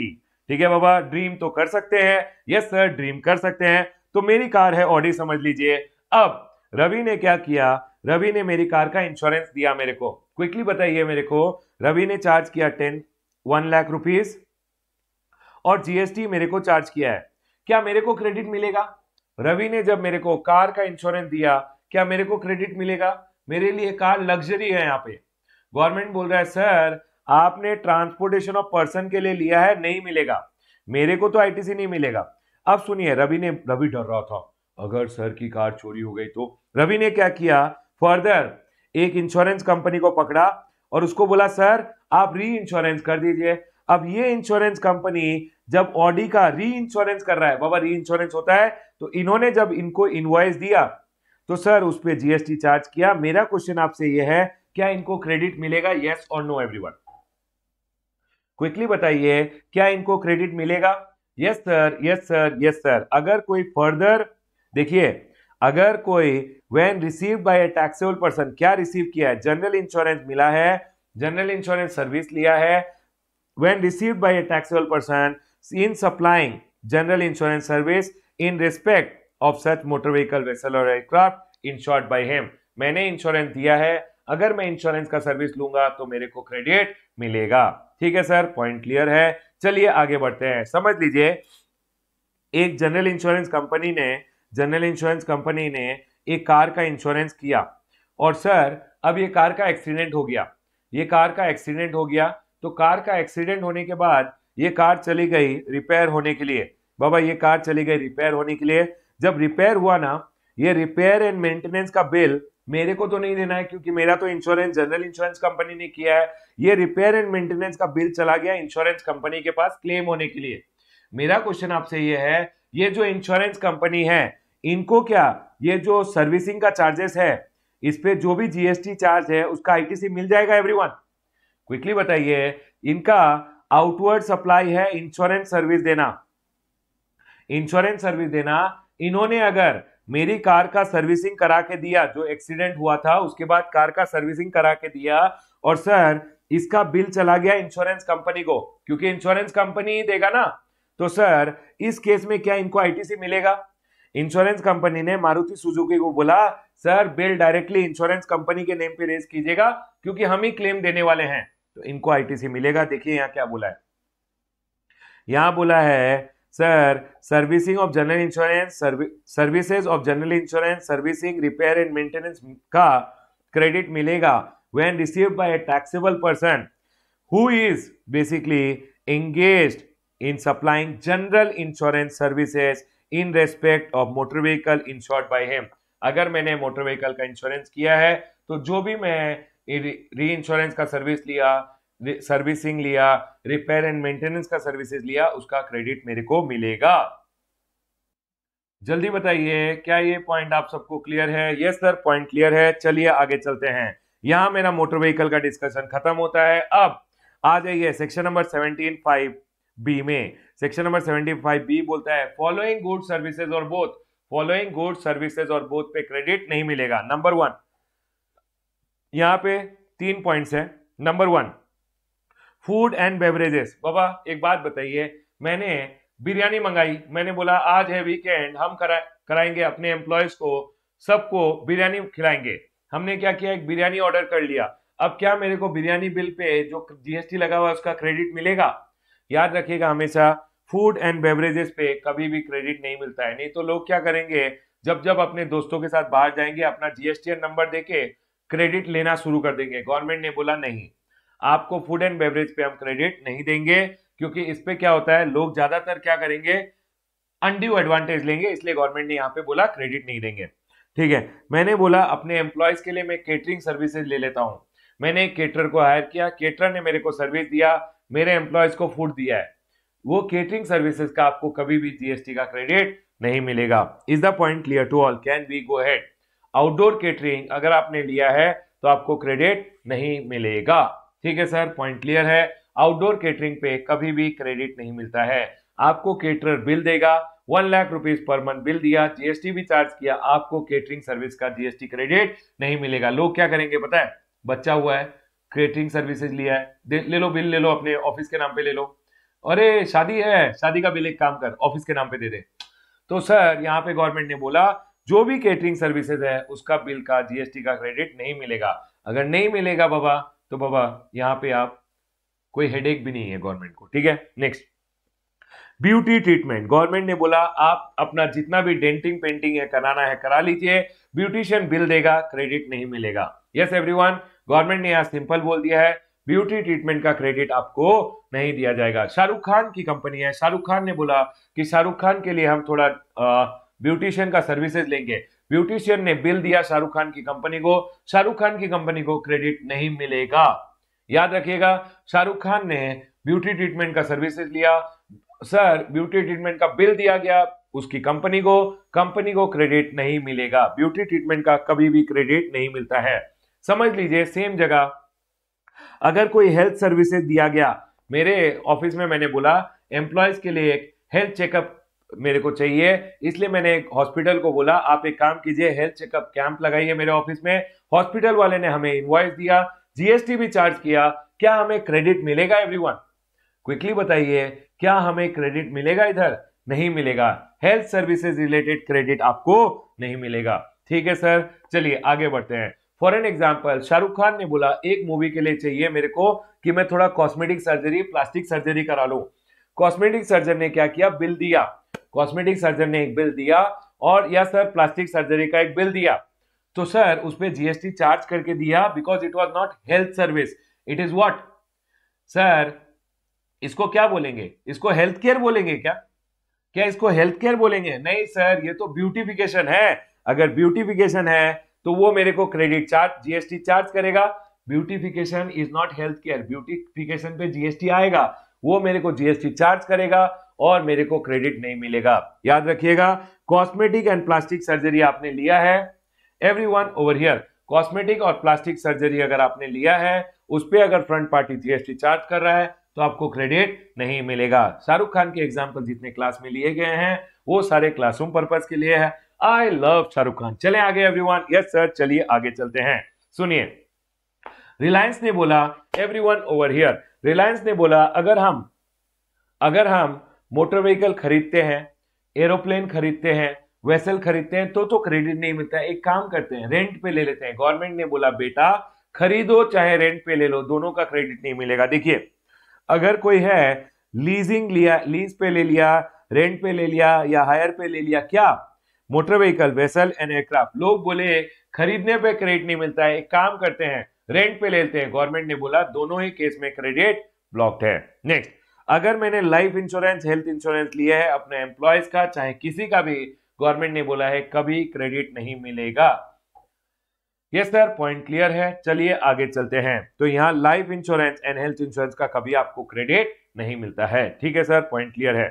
ठीक है बाबा ड्रीम तो कर सकते हैं यस सर ड्रीम कर सकते हैं तो मेरी कार है ऑडी समझ लीजिए अब रवि ने क्या किया रवि ने मेरी कार का इंश्योरेंस दिया मेरे को क्विकली बताइए मेरे को रवि ने चार्ज किया टेन वन लाख रुपीज और जीएसटी मेरे को चार्ज किया है क्या मेरे को क्रेडिट मिलेगा रवि ने जब मेरे को कार का इंश्योरेंस दिया क्या मेरे को क्रेडिट मिलेगा मेरे लिए कार लग्जरी है यहाँ पे गवर्नमेंट बोल रहा है सर आपने ट्रांसपोर्टेशन ऑफ पर्सन के लिए लिया है नहीं मिलेगा मेरे को तो आईटीसी नहीं मिलेगा अब सुनिए रवि ने रवि डर रहा था अगर सर की कार चोरी हो गई तो रवि ने क्या किया फर्दर एक इंश्योरेंस कंपनी को पकड़ा और उसको बोला सर आप री इंश्योरेंस कर दीजिए अब ये इंश्योरेंस कंपनी जब ऑडी का री इंश्योरेंस कर रहा है बाबा री इंश्योरेंस होता है तो इन्होंने जब इनको इनवॉइस दिया तो सर उस पर जीएसटी चार्ज किया मेरा क्वेश्चन आपसे ये है क्या इनको क्रेडिट मिलेगा येस और नो एवरीवन क्विकली बताइए क्या इनको क्रेडिट मिलेगा yes sir yes sir yes sir अगर कोई फर्दर देखिए अगर कोई when receive by a taxable person क्या रिसीव किया है जनरल इंश्योरेंस मिला है जनरल इंश्योरेंस सर्विस लिया है when receive by a taxable person in supplying general insurance service in respect of such motor vehicle vessel और aircraft insured by him मैंने insurance दिया है अगर मैं इंश्योरेंस का सर्विस लूंगा तो मेरे को क्रेडिट मिलेगा ठीक है सर पॉइंट क्लियर है चलिए आगे बढ़ते हैं समझ लीजिए एक जनरल इंश्योरेंस कंपनी ने जनरल इंश्योरेंस कंपनी ने एक कार का इंश्योरेंस किया और सर अब ये कार का एक्सीडेंट हो गया ये कार का एक्सीडेंट हो गया तो कार का एक्सीडेंट होने के बाद ये कार चली गई रिपेयर होने के लिए बाबा ये कार चली गई रिपेयर होने के लिए जब रिपेयर हुआ ना ये रिपेयर एंड मेंटेनेंस का बिल मेरे को तो नहीं देना है क्योंकि मेरा तो इंश्योरेंस जनरल इंश्योरेंस कंपनी ने किया है ये रिपेयर एंड मेंटेनेंस का बिल चला गया इंश्योरेंस कंपनी के पास क्लेम होने के लिए मेरा क्वेश्चन आपसे ये है ये जो इंश्योरेंस कंपनी है इनको क्या ये जो सर्विसिंग का चार्जेस है इस पे जो भी जीएसटी चार्ज है उसका आईटीसी मिल जाएगा एवरीवन क्विकली बताइए इनका आउटवर्ड सप्लाई है इंश्योरेंस सर्विस देना इंश्योरेंस सर्विस देना इन्होंने अगर मेरी कार का सर्विसिंग करा के दिया जो एक्सीडेंट हुआ था उसके बाद कार का सर्विसिंग करा के दिया और सर इसका बिल चला गया इंश्योरेंस कंपनी को क्योंकि इंश्योरेंस कंपनी ही देगा ना तो सर इस केस में क्या इनको आईटीसी मिलेगा इंश्योरेंस कंपनी ने मारुति सुजुकी को बोला sir bill directly insurance company के नेम पे रेज कीजिएगा क्योंकि हम ही क्लेम देने वाले हैं तो इनको आईटीसी मिलेगा देखिए यहां क्या बोला है यहां बोला है sir servicing of general insurance services of general insurance servicing repair and maintenance का क्रेडिट मिलेगा when receive by a taxable person who is basically engage in supplying general insurance services in respect of motor vehicle insured by him अगर मैंने motor vehicle का insurance किया है तो जो भी मैं री इंश्योरेंस का सर्विस लिया सर्विसिंग लिया रिपेयर एंड मेंटेनेंस का सर्विसेज लिया उसका क्रेडिट मेरे को मिलेगा जल्दी बताइए क्या ये पॉइंट आप सबको क्लियर है यस सर पॉइंट क्लियर है चलिए आगे चलते हैं यहां मेरा मोटर व्हीकल का डिस्कशन खत्म होता है अब आ जाइए section number seventeen five B में section number seventy five B बोलता है फॉलोइंग गुड सर्विसेज और बोथ फॉलोइंग गुड सर्विसेज और बोथ पे क्रेडिट नहीं मिलेगा नंबर वन यहां पे तीन पॉइंट्स है number one food and beverages बाबा एक बात बताइए मैंने बिरयानी मंगाई मैंने बोला आज है वीकेंड हम करा कराएंगे अपने एम्प्लॉयज को सबको बिरयानी खिलाएंगे हमने क्या किया एक बिरयानी ऑर्डर कर लिया अब क्या मेरे को बिरयानी बिल पे जो जीएसटी लगा हुआ है उसका क्रेडिट मिलेगा याद रखिएगा हमेशा फूड एंड बेवरेजेस पे कभी भी क्रेडिट नहीं मिलता है नहीं तो लोग क्या करेंगे जब जब अपने दोस्तों के साथ बाहर जाएंगे अपना जीएसटी नंबर देके क्रेडिट लेना शुरू कर देंगे गवर्नमेंट ने बोला नहीं आपको फूड एंड बेवरेज पे हम क्रेडिट नहीं देंगे क्योंकि इस पे क्या होता है लोग ज्यादातर क्या करेंगे अनड्यू एडवांटेज लेंगे इसलिए गवर्नमेंट ने यहाँ पे बोला क्रेडिट नहीं देंगे ठीक है मैंने बोला अपने एम्प्लॉयज के लिए मैं केटरिंग सर्विसेज ले लेता हूँ मैंने केटर को हायर किया केटर ने मेरे को सर्विस दिया मेरे एम्प्लॉयज को फूड दिया है वो केटरिंग सर्विसेज का आपको कभी भी जीएसटी का क्रेडिट नहीं मिलेगा is the point clear to all can we go ahead outdoor catering अगर आपने लिया है तो आपको क्रेडिट नहीं मिलेगा ठीक है सर पॉइंट क्लियर है आउटडोर केटरिंग पे कभी भी क्रेडिट नहीं मिलता है आपको केटरर बिल देगा one lakh rupees per month bill दिया जीएसटी भी चार्ज किया आपको केटरिंग सर्विस का जीएसटी क्रेडिट नहीं मिलेगा लोग क्या करेंगे पता है बच्चा हुआ है केटरिंग सर्विसेज लिया है ले लो बिल ले लो अपने ऑफिस के नाम पे ले लो अरे शादी है शादी का बिल एक काम कर ऑफिस के नाम पे दे दे तो सर यहाँ पे गवर्नमेंट ने बोला जो भी केटरिंग सर्विसेज है उसका बिल का जीएसटी का क्रेडिट नहीं मिलेगा अगर नहीं मिलेगा बाबा तो बाबा यहां पे आप कोई हेडेक भी नहीं है गवर्नमेंट को ठीक है नेक्स्ट ब्यूटी ट्रीटमेंट गवर्नमेंट ने बोला आप अपना जितना भी डेंटिंग पेंटिंग है कराना है करा लीजिए ब्यूटिशियन बिल देगा क्रेडिट नहीं मिलेगा यस एवरीवन गवर्नमेंट ने यहां सिंपल बोल दिया है ब्यूटी ट्रीटमेंट का क्रेडिट आपको नहीं दिया जाएगा शाहरुख खान की कंपनी है शाहरुख खान ने बोला कि शाहरुख खान के लिए हम थोड़ा ब्यूटिशियन का सर्विसेज लेंगे ब्यूटिशियन ने बिल दिया शाहरुख खान की कंपनी को शाहरुख खान की कंपनी को क्रेडिट नहीं मिलेगा याद रखिएगा शाहरुख खान ने ब्यूटी ट्रीटमेंट का सर्विसेज लिया सर ब्यूटी ट्रीटमेंट का बिल दिया गया उसकी कंपनी को कंपनी को क्रेडिट नहीं मिलेगा ब्यूटी ट्रीटमेंट का कभी भी क्रेडिट नहीं मिलता है समझ लीजिए सेम जगह अगर कोई हेल्थ सर्विसेज दिया गया मेरे ऑफिस में मैंने बोला एम्प्लॉयज के लिए एक हेल्थ चेकअप मेरे को चाहिए इसलिए मैंने एक हॉस्पिटल को बोला आप एक काम कीजिए हेल्थ चेकअप कैंप लगाइए मेरे ऑफिस में हॉस्पिटल वाले ने हमें इन्वॉइस दिया जीएसटी भी चार्ज किया क्या हमें क्रेडिट मिलेगा एवरीवन क्विकली बताइए क्या हमें क्रेडिट मिलेगा इधर नहीं मिलेगा हेल्थ सर्विसेज रिलेटेड क्रेडिट आपको नहीं मिलेगा ठीक है सर चलिए आगे बढ़ते हैं for an example Shahrukh Khan ने बोला एक मूवी के लिए चाहिए मेरे को कि मैं थोड़ा कॉस्मेटिक सर्जरी प्लास्टिक सर्जरी करा लू कॉस्मेटिक सर्जन ने क्या किया बिल दिया कॉस्मेटिक सर्जन ने एक बिल दिया और या सर प्लास्टिक सर्जरी का एक बिल दिया तो सर उस पर जीएसटी चार्ज करके दिया because it was not health service it is what sir इसको क्या बोलेंगे इसको हेल्थ केयर बोलेंगे क्या क्या इसको हेल्थ केयर बोलेंगे नहीं सर ये तो ब्यूटिफिकेशन है अगर ब्यूटिफिकेशन है तो वो मेरे को क्रेडिट चार्ज जीएसटी चार्ज करेगा beautification is not health care beautification पे जीएसटी आएगा वो मेरे को जीएसटी चार्ज करेगा और मेरे को क्रेडिट नहीं मिलेगा याद रखिएगा कॉस्मेटिक एंड प्लास्टिक सर्जरी आपने लिया है every one over here cosmetic और प्लास्टिक सर्जरी अगर आपने लिया है उस पर अगर फ्रंट पार्टी जीएसटी चार्ज कर रहा है तो आपको क्रेडिट नहीं मिलेगा शाहरुख खान के एग्जाम्पल जितने क्लास में लिए गए हैं वो सारे क्लासरूम पर्पज के लिए है आई लव शाहरुख खान चले आगे वन यस सर चलिए आगे चलते हैं सुनिए रिलायंस ने बोला वन ओवर हियर रिलायंस ने बोला अगर हम अगर हम मोटर व्हीकल खरीदते हैं एरोप्लेन खरीदते हैं वेसल खरीदते हैं तो तो क्रेडिट नहीं मिलता है एक काम करते हैं रेंट पे ले लेते हैं गवर्नमेंट ने बोला बेटा खरीदो चाहे रेंट पे ले लो दोनों का क्रेडिट नहीं मिलेगा देखिए अगर कोई है लीजिंग लिया लीज पे ले लिया रेंट पे ले लिया या हायर पे ले लिया क्या motor vehicle vessel and aircraft लोग बोले खरीदने पे क्रेडिट नहीं मिलता है एक काम करते हैं रेंट पे लेते हैं गवर्नमेंट ने बोला दोनों ही केस में क्रेडिट ब्लॉक्ड है नेक्स्ट अगर मैंने लाइफ इंश्योरेंस हेल्थ इंश्योरेंस लिया है अपने एम्प्लॉयज का चाहे किसी का भी गवर्नमेंट ने बोला है कभी क्रेडिट नहीं मिलेगा यस सर पॉइंट क्लियर है चलिए आगे चलते हैं तो यहाँ life insurance and health insurance का कभी आपको क्रेडिट नहीं मिलता है ठीक है सर पॉइंट क्लियर है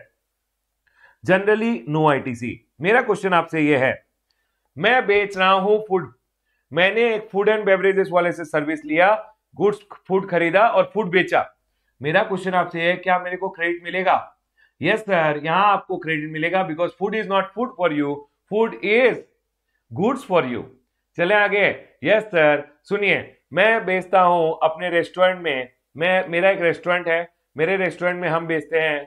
जनरली नो आईटीसी मेरा क्वेश्चन आपसे यह है मैं बेच रहा हूं फूड मैंने एक फूड एंड बेवरेजेस वाले से सर्विस लिया गुड्स फूड खरीदा और फूड बेचा मेरा क्वेश्चन आपसे है क्या मेरे को क्रेडिट मिलेगा यस सर यहां आपको क्रेडिट मिलेगा because food is not food for you food is goods for you चले आगे यस सर सुनिए मैं बेचता हूं अपने रेस्टोरेंट में मैं मेरा एक रेस्टोरेंट है मेरे रेस्टोरेंट में हम बेचते हैं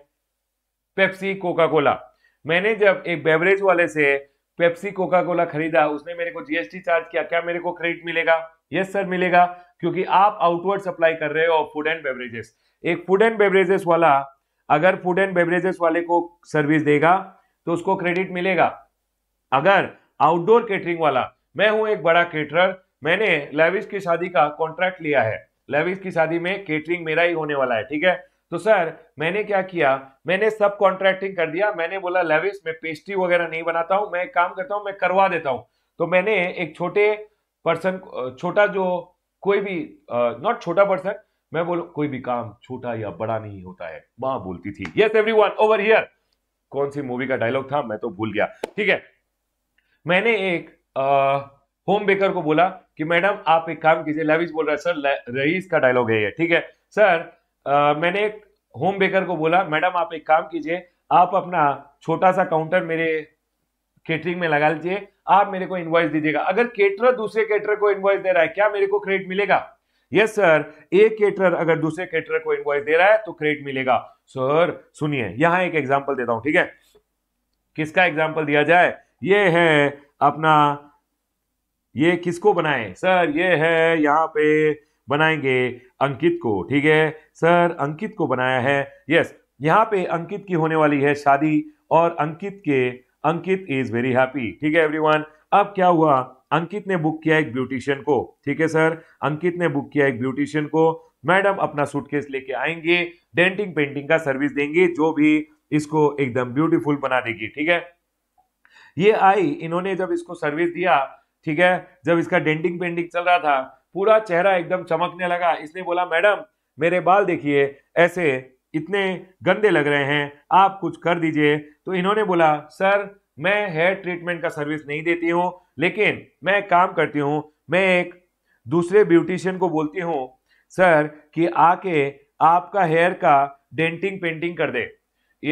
पेप्सी कोका कोला मैंने जब एक बेवरेज वाले से पेप्सी कोका कोला खरीदा उसने मेरे को जीएसटी चार्ज किया क्या मेरे को क्रेडिट मिलेगा यस सर मिलेगा क्योंकि आप आउटवर्ड सप्लाई कर रहे हो फूड एंड बेवरेजेस एक फूड एंड बेवरेजेस वाला अगर फूड एंड बेवरेजेस वाले को सर्विस देगा तो उसको क्रेडिट मिलेगा अगर आउटडोर केटरिंग वाला मैं हूं एक बड़ा केटरर मैंने लेविस की शादी का कॉन्ट्रैक्ट लिया है लेविस की शादी में केटरिंग मेरा ही होने वाला है ठीक है तो सर मैंने क्या किया मैंने सब कॉन्ट्रैक्टिंग कर दिया मैंने बोला लेविस मैं पेस्ट्री वगैरह नहीं बनाता हूं मैं काम करता हूं मैं करवा देता हूं तो मैंने एक छोटे पर्सन छोटा जो कोई भी नॉट छोटा पर्सन मैं बोलू कोई भी काम छोटा या बड़ा नहीं होता है मां बोलती थी यस एवरीवन ओवर हियर कौन सी मूवी का डायलॉग था मैं तो भूल गया ठीक है मैंने एक होम बेकर को बोला कि मैडम आप एक काम कीजिए लेविस बोल रहा है सर रईस का डायलॉग है ये ठीक है सर आ, मैंने एक होम बेकर को बोला मैडम आप एक काम कीजिए आप अपना छोटा सा काउंटर मेरे केटरिंग में लगा लीजिए आप मेरे को इनवॉइस दीजिएगा अगर केटर दूसरे केटर को इनवॉइस दे रहा है क्या मेरे को क्रेडिट मिलेगा यस सर एक केटर अगर दूसरे केटर को इनवॉइस दे रहा है तो क्रेडिट मिलेगा सर सुनिए यहां एक एग्जाम्पल देता हूं ठीक है किसका एग्जाम्पल दिया जाए ये है अपना ये किसको बनाए सर ये है यहाँ पे बनाएंगे अंकित को ठीक है सर अंकित को बनाया है यस यहाँ पे अंकित की होने वाली है शादी और अंकित के अंकित इज वेरी हैप्पी ठीक है एवरीवन अब क्या हुआ अंकित ने बुक किया एक ब्यूटिशियन को ठीक है सर अंकित ने बुक किया एक ब्यूटिशियन को मैडम अपना सूटकेस लेके आएंगे डेंटिंग पेंटिंग का सर्विस देंगे जो भी इसको एकदम ब्यूटीफुल बना देगी ठीक है ये आई इन्होंने जब इसको सर्विस दिया ठीक है जब इसका डेंटिंग पेंटिंग चल रहा था पूरा चेहरा एकदम चमकने लगा इसने बोला मैडम मेरे बाल देखिए ऐसे इतने गंदे लग रहे हैं आप कुछ कर दीजिए तो इन्होंने बोला सर मैं हेयर ट्रीटमेंट का सर्विस नहीं देती हूँ लेकिन मैं काम करती हूँ मैं एक दूसरे ब्यूटिशियन को बोलती हूँ सर कि आके आपका हेयर का डेंटिंग पेंटिंग कर दे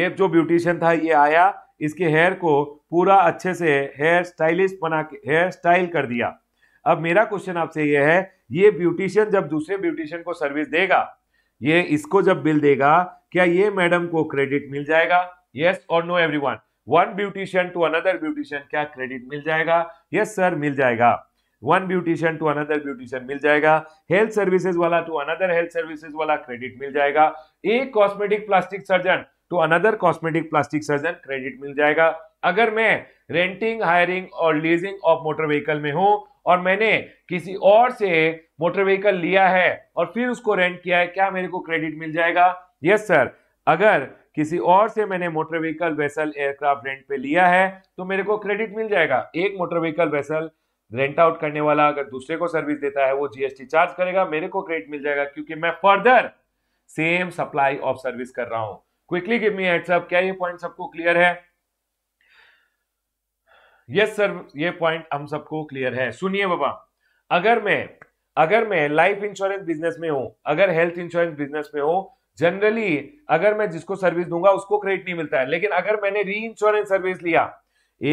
ये जो ब्यूटिशियन था ये आया इसके हेयर को पूरा अच्छे से हेयर स्टाइलिश बना के हेयर स्टाइल कर दिया अब मेरा क्वेश्चन आपसे यह है ये ब्यूटिशियन जब दूसरे ब्यूटिशियन को सर्विस देगा ये इसको जब बिल देगा क्या ये मैडम को क्रेडिट मिल जाएगा यस और no everyone one beautician to another beautician क्या क्रेडिट मिल जाएगा यस yes, सर मिल जाएगा one beautician to another beautician मिल जाएगा हेल्थ सर्विसेज वाला टू अनदर हेल्थ सर्विसेज वाला क्रेडिट मिल जाएगा एक cosmetic plastic surgeon to another cosmetic plastic surgeon credit मिल जाएगा अगर मैं रेंटिंग हायरिंग और लीजिंग ऑफ मोटर व्हीकल में हूं और मैंने किसी और से मोटर व्हीकल लिया है और फिर उसको रेंट किया है क्या मेरे को क्रेडिट मिल जाएगा यस सर अगर किसी और से मैंने motor vehicle vessel aircraft rent पे लिया है तो मेरे को क्रेडिट मिल जाएगा एक motor vehicle vessel rent out करने वाला अगर दूसरे को सर्विस देता है वो जीएसटी चार्ज करेगा मेरे को क्रेडिट मिल जाएगा क्योंकि मैं further same supply of service कर रहा हूं quickly give me heads up क्या ये पॉइंट सबको क्लियर है यस सर ये पॉइंट हम सबको क्लियर है सुनिए बाबा अगर मैं अगर मैं लाइफ इंश्योरेंस बिजनेस में हूं अगर हेल्थ इंश्योरेंस बिजनेस में हूं जनरली अगर मैं जिसको सर्विस दूंगा उसको क्रेडिट नहीं मिलता है लेकिन अगर मैंने री इंश्योरेंस सर्विस लिया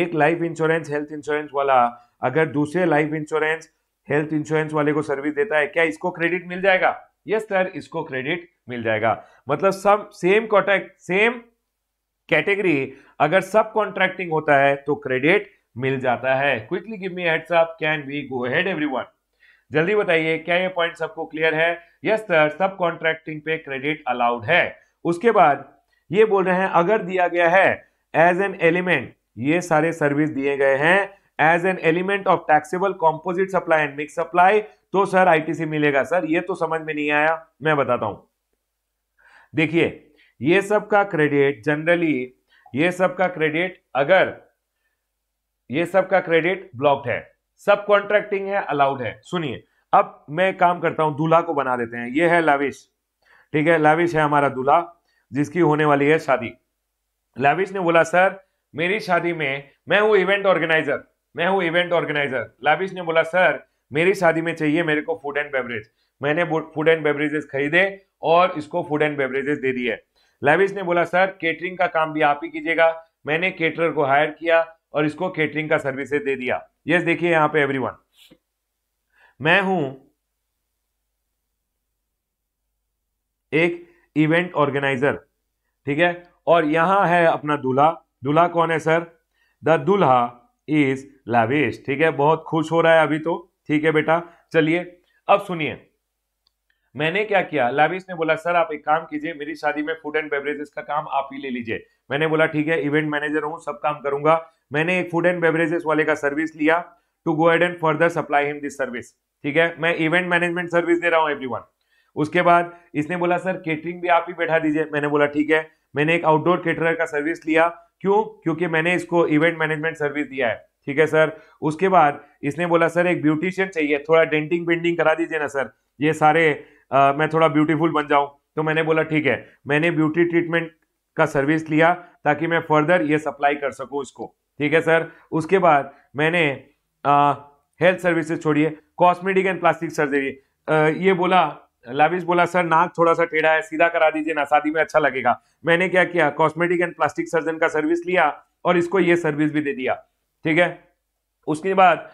एक लाइफ इंश्योरेंस हेल्थ इंश्योरेंस वाला अगर दूसरे लाइफ इंश्योरेंस हेल्थ इंश्योरेंस वाले को सर्विस देता है क्या इसको क्रेडिट मिल जाएगा यस सर इसको क्रेडिट मिल जाएगा मतलब सब सेम कॉन्ट्रैक्ट सेम कैटेगरी अगर सब कॉन्ट्रैक्टिंग होता है तो क्रेडिट मिल जाता है quickly give me heads up can we go ahead everyone जल्दी बताइए क्या ये पॉइंट सबको क्लियर है यस सर सब कॉन्ट्रैक्टिंग पे क्रेडिट अलाउड है उसके बाद ये बोल रहे हैं अगर दिया गया है एज एन एलिमेंट ये सारे सर्विस दिए गए हैं as an element of taxable composite supply and mix supply तो सर आईटीसी मिलेगा सर ये तो समझ में नहीं आया मैं बताता हूं देखिए ये सब का क्रेडिट जनरली ये सब का क्रेडिट अगर ये सब का क्रेडिट ब्लॉक्ड है सब कॉन्ट्रैक्टिंग है अलाउड है सुनिए अब मैं काम करता हूं दूल्हा को बना देते हैं ये है लाविश ठीक है लाविश है हमारा दूल्हा जिसकी होने वाली है शादी लाविश ने बोला सर मेरी शादी में मैं हूं इवेंट ऑर्गेनाइजर मैं हूं इवेंट ऑर्गेनाइजर लाविश ने बोला सर मेरी शादी में चाहिए मेरे को फूड एंड बेवरेज मैंने फूड एंड बेवरेजेस खरीदे और इसको फूड एंड बेवरेजेस दे दिए लाविश ने बोला सर केटरिंग का काम भी आप ही कीजिएगा मैंने केटरर को हायर किया और इसको केटरिंग का सर्विसेज दे दिया यस देखिए यहां पे एवरीवन मैं हूं एक इवेंट ऑर्गेनाइजर ठीक है और यहां है अपना दूल्हा दूल्हा कौन है सर द दूल्हा इज लावेश ठीक है बहुत खुश हो रहा है अभी तो ठीक है बेटा चलिए अब सुनिए मैंने क्या किया लाविश ने बोला सर आप एक काम कीजिए मेरी शादी में फूड एंड बेवरेजेस का काम आप ही ले लीजिए मैंने बोला ठीक है इवेंट मैनेजर हूं सब काम करूंगा मैंने एक फूड एंड बेवरेजेस वाले का सर्विस लिया to go ahead and further supply him this service ठीक है मैं इवेंट मैनेजमेंट सर्विस दे रहा हूँ एवरी उसके बाद इसने बोला सर केटरिंग भी आप ही बैठा दीजिए मैंने बोला ठीक है मैंने एक आउटडोर केटरर का सर्विस लिया क्यों क्योंकि मैंने इसको इवेंट मैनेजमेंट सर्विस दिया है ठीक है सर उसके बाद इसने बोला सर एक ब्यूटिशियन चाहिए थोड़ा डेंटिंग पेंटिंग करा दीजिए ना सर ये सारे आ, मैं थोड़ा ब्यूटीफुल बन जाऊं तो मैंने बोला ठीक है मैंने ब्यूटी ट्रीटमेंट का सर्विस लिया ताकि मैं फर्दर ये सप्लाई कर सकूं इसको ठीक है सर उसके बाद मैंने हेल्थ सर्विसेज छोड़िए कॉस्मेटिक एंड प्लास्टिक सर्जरी ये बोला लाविश बोला सर नाक थोड़ा सा टेढ़ा है सीधा करा दीजिए ना शादी में अच्छा लगेगा मैंने क्या किया कॉस्मेटिक एंड प्लास्टिक सर्जन का सर्विस लिया और इसको ये सर्विस भी दे दिया ठीक है उसके बाद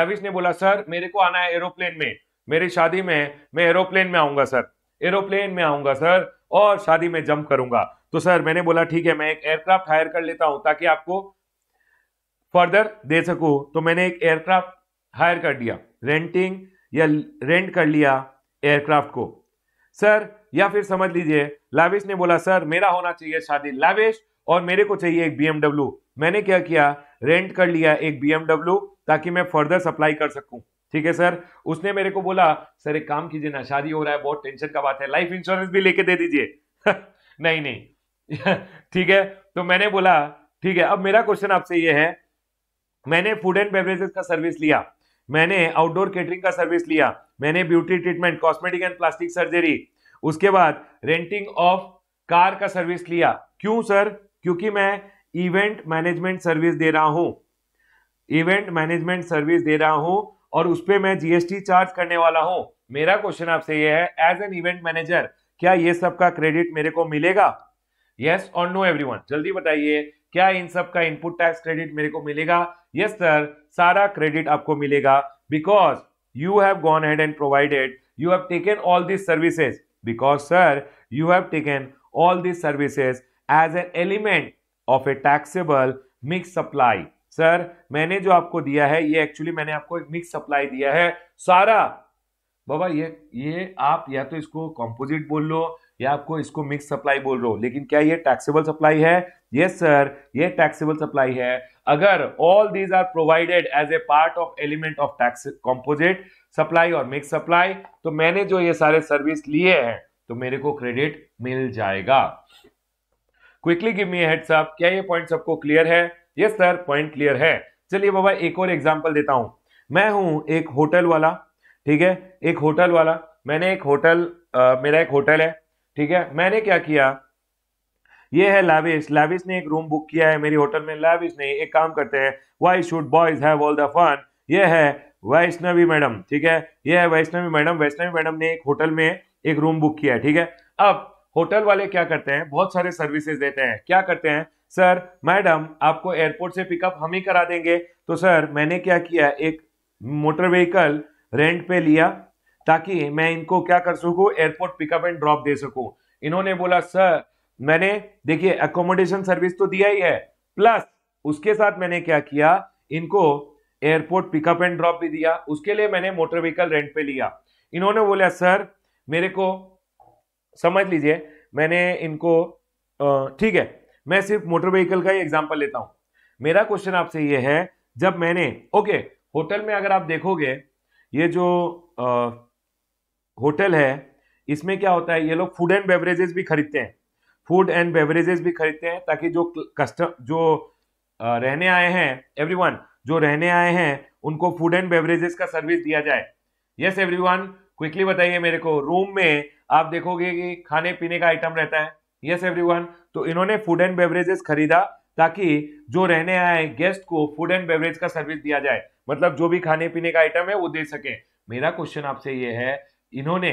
लविश ने बोला सर मेरे को आना है एरोप्लेन में मेरी शादी में मैं एरोप्लेन में आऊंगा सर एरोप्लेन में आऊंगा सर और शादी में जंप करूंगा तो सर मैंने बोला ठीक है मैं एक एयरक्राफ्ट हायर कर लेता हूं ताकि आपको फर्दर दे सको तो मैंने एक एयरक्राफ्ट हायर कर दिया रेंटिंग या रेंट कर लिया एयरक्राफ्ट को सर या फिर समझ लीजिए लावेश ने बोला सर मेरा होना चाहिए शादी लावेश और मेरे को चाहिए एक बीएमडब्ल्यू मैंने क्या किया रेंट कर लिया एक बीएमडब्ल्यू ताकि मैं फर्दर सप्लाई कर सकूं ठीक है सर उसने मेरे को बोला सर एक काम कीजिए ना शादी हो रहा है बहुत टेंशन का बात है लाइफ इंश्योरेंस भी लेके दे दीजिए नहीं नहीं ठीक है तो मैंने बोला ठीक है अब मेरा क्वेश्चन आपसे ये है मैंने फूड एंड बेवरेजेस का सर्विस लिया मैंने आउटडोर केटरिंग का सर्विस लिया मैंने beauty treatment cosmetic and plastic surgery उसके बाद रेंटिंग ऑफ कार का सर्विस लिया क्यों सर क्योंकि मैं इवेंट मैनेजमेंट सर्विस दे रहा हूं इवेंट मैनेजमेंट सर्विस दे रहा हूं और उस पर मैं जीएसटी चार्ज करने वाला हूं मेरा क्वेश्चन आपसे यह है एज एन इवेंट मैनेजर क्या ये सबका क्रेडिट मेरे को मिलेगा यस और नो एवरीवन जल्दी बताइए क्या इन सब का इनपुट टैक्स क्रेडिट मेरे को मिलेगा यस yes, सर सारा क्रेडिट आपको मिलेगा because you have gone ahead and provided you have taken all this services because sir you have taken all this services as an element of a taxable mix supply sir मैंने जो आपको दिया है ये actually मैंने आपको एक mix supply दिया है सारा बाबा ये ये आप या तो इसको कॉम्पोजिट बोल लो या आपको इसको मिक्स सप्लाई बोल रहे हो लेकिन क्या ये टैक्सेबल सप्लाई है यस सर ये टैक्सेबल सप्लाई है अगर all these are provided as a part of element of tax composite supply और मिक्स सप्लाई तो मैंने जो ये सारे सर्विस लिए हैं तो मेरे को क्रेडिट मिल जाएगा quickly give me heads up क्या ये पॉइंट सबको क्लियर है यस सर पॉइंट क्लियर है चलिए बाबा एक और एग्जाम्पल देता हूं मैं हूं एक होटल वाला ठीक है एक होटल वाला मैंने एक होटल मेरा एक होटल है ठीक है मैंने क्या किया ये है लाविश लाविश ने एक रूम बुक किया है मेरी होटल में लाविश ने एक काम करते हैं why should boys have all the fun ये है वैष्णवी मैडम ठीक है ये है वैष्णवी मैडम वैष्णवी मैडम ने एक होटल में एक रूम बुक किया है ठीक है अब होटल वाले क्या करते हैं बहुत सारे सर्विसेज देते हैं क्या करते हैं सर मैडम आपको एयरपोर्ट से पिकअप हम ही करा देंगे तो सर मैंने क्या किया एक मोटर व्हीकल रेंट पे लिया ताकि मैं इनको क्या कर सकूं एयरपोर्ट पिकअप एंड ड्रॉप दे सकूं इन्होंने बोला सर मैंने देखिए अकोमोडेशन सर्विस तो दिया ही है प्लस उसके साथ मैंने क्या किया इनको एयरपोर्ट पिकअप एंड ड्रॉप भी दिया उसके लिए मैंने मोटर व्हीकल रेंट पे लिया इन्होंने बोला सर मेरे को समझ लीजिए मैंने इनको ठीक है मैं सिर्फ मोटर व्हीकल का ही एग्जाम्पल लेता हूँ मेरा क्वेश्चन आपसे ये है जब मैंने ओके होटल में अगर आप देखोगे ये जो आ, होटल है इसमें क्या होता है ये लोग फूड एंड बेवरेजेस भी खरीदते हैं फूड एंड बेवरेजेस भी खरीदते हैं ताकि जो कस्टम जो रहने आए हैं एवरीवन जो रहने आए हैं उनको फूड एंड बेवरेजेस का सर्विस दिया जाए यस एवरीवन क्विकली बताइए मेरे को रूम में आप देखोगे कि खाने पीने का आइटम रहता है यस एवरी एवरीवन तो इन्होंने फूड एंड बेवरेजेस खरीदा ताकि जो रहने आए गेस्ट को फूड एंड बेवरेज का सर्विस दिया जाए मतलब जो भी खाने पीने का आइटम है वो दे सके मेरा क्वेश्चन आपसे ये है इन्होंने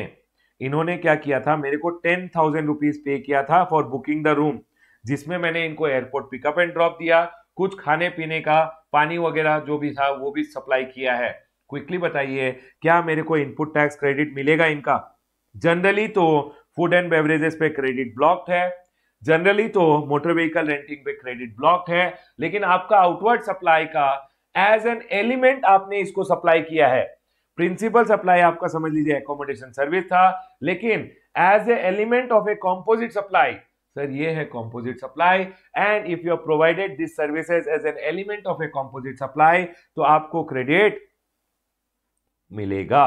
इन्होंने क्या किया था मेरे को टेन थाउजेंड रुपीज पे किया था फॉर बुकिंग द रूम जिसमें मैंने इनको एयरपोर्ट पिकअप एंड ड्रॉप दिया कुछ खाने पीने का पानी वगैरह जो भी था वो भी सप्लाई किया है क्विकली बताइए क्या मेरे को इनपुट टैक्स क्रेडिट मिलेगा इनका जनरली तो फूड एंड बेवरेजेस पे क्रेडिट ब्लॉक्ड है जनरली तो मोटर व्हीकल रेंटिंग पे क्रेडिट ब्लॉक्ड है लेकिन आपका आउटवर्ड सप्लाई का एज एन एलिमेंट आपने इसको सप्लाई किया है प्रिंसिपल सप्लाई आपका समझ लीजिए एकोमोडेशन सर्विस था लेकिन as a element of a composite supply sir ये है composite supply and if you are provided this services as an element of a composite supply तो आपको क्रेडिट मिलेगा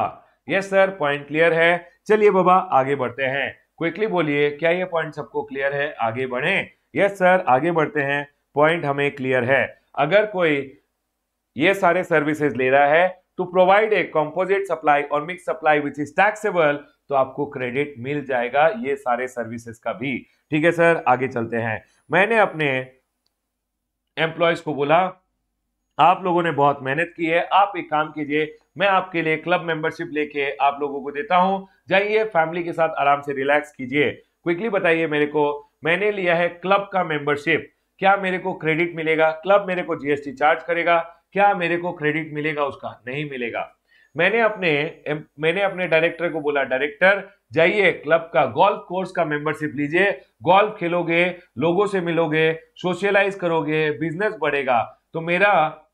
यस सर पॉइंट क्लियर है चलिए बाबा आगे बढ़ते हैं क्विकली बोलिए क्या ये पॉइंट सबको क्लियर है आगे बढ़े यस सर आगे बढ़ते हैं पॉइंट हमें क्लियर है अगर कोई ये सारे सर्विसेज ले रहा है to provide a composite supply और mix supply which is taxable तो आपको क्रेडिट मिल जाएगा ये सारे सर्विसेज का भी ठीक है सर आगे चलते हैं मैंने अपने एम्प्लॉयज को बोला आप लोगों ने बहुत मेहनत की है आप एक काम कीजिए मैं आपके लिए क्लब मेंबरशिप लेके आप लोगों को देता हूं जाइए फैमिली के साथ आराम से रिलैक्स कीजिए क्विकली बताइए मेरे को मैंने लिया है क्लब का मेंबरशिप क्या मेरे को क्रेडिट मिलेगा क्लब मेरे को जीएसटी चार्ज करेगा क्या मेरे को क्रेडिट मिलेगा उसका नहीं मिलेगा मैंने अपने मैंने अपने डायरेक्टर को बोला डायरेक्टर जाइए क्लब का गोल्फ कोर्स का मेंबरशिप लीजिए गोल्फ खेलोगे लोगों से मिलोगे सोशलाइज करोगे बिजनेस बढ़ेगा तो मेरा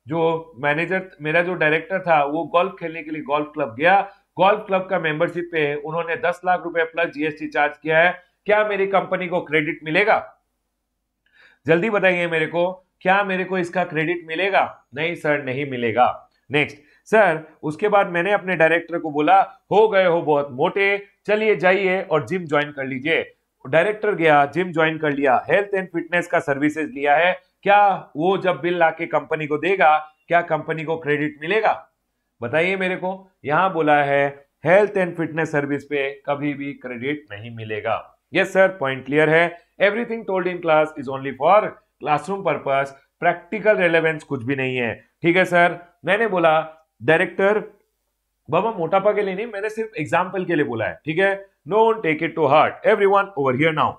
जो मैनेजर मेरा जो डायरेक्टर था वो गोल्फ खेलने के लिए गोल्फ क्लब गया गोल्फ क्लब का मेंबरशिप पे उन्होंने दस लाख रुपए प्लस जीएसटी चार्ज किया है क्या मेरी कंपनी को क्रेडिट मिलेगा जल्दी बताइए मेरे को क्या मेरे को इसका क्रेडिट मिलेगा नहीं सर नहीं मिलेगा नेक्स्ट सर उसके बाद मैंने अपने डायरेक्टर को बोला हो गए हो बहुत मोटे चलिए जाइए और जिम ज्वाइन कर लीजिए डायरेक्टर गया जिम ज्वाइन कर लिया हेल्थ एंड फिटनेस का सर्विसेज लिया है क्या वो जब बिल लाके कंपनी को देगा क्या कंपनी को क्रेडिट मिलेगा बताइए मेरे को यहां बोला है हेल्थ एंड फिटनेस सर्विस पे कभी भी क्रेडिट नहीं मिलेगा यस सर पॉइंट क्लियर है everything told in class is only for classroom purpose practical relevance कुछ भी नहीं है ठीक है सर मैंने बोला डायरेक्टर बाबा मोटापा के लिए नहीं मैंने सिर्फ एग्जाम्पल के लिए बोला है ठीक है no take it to heart every one over here now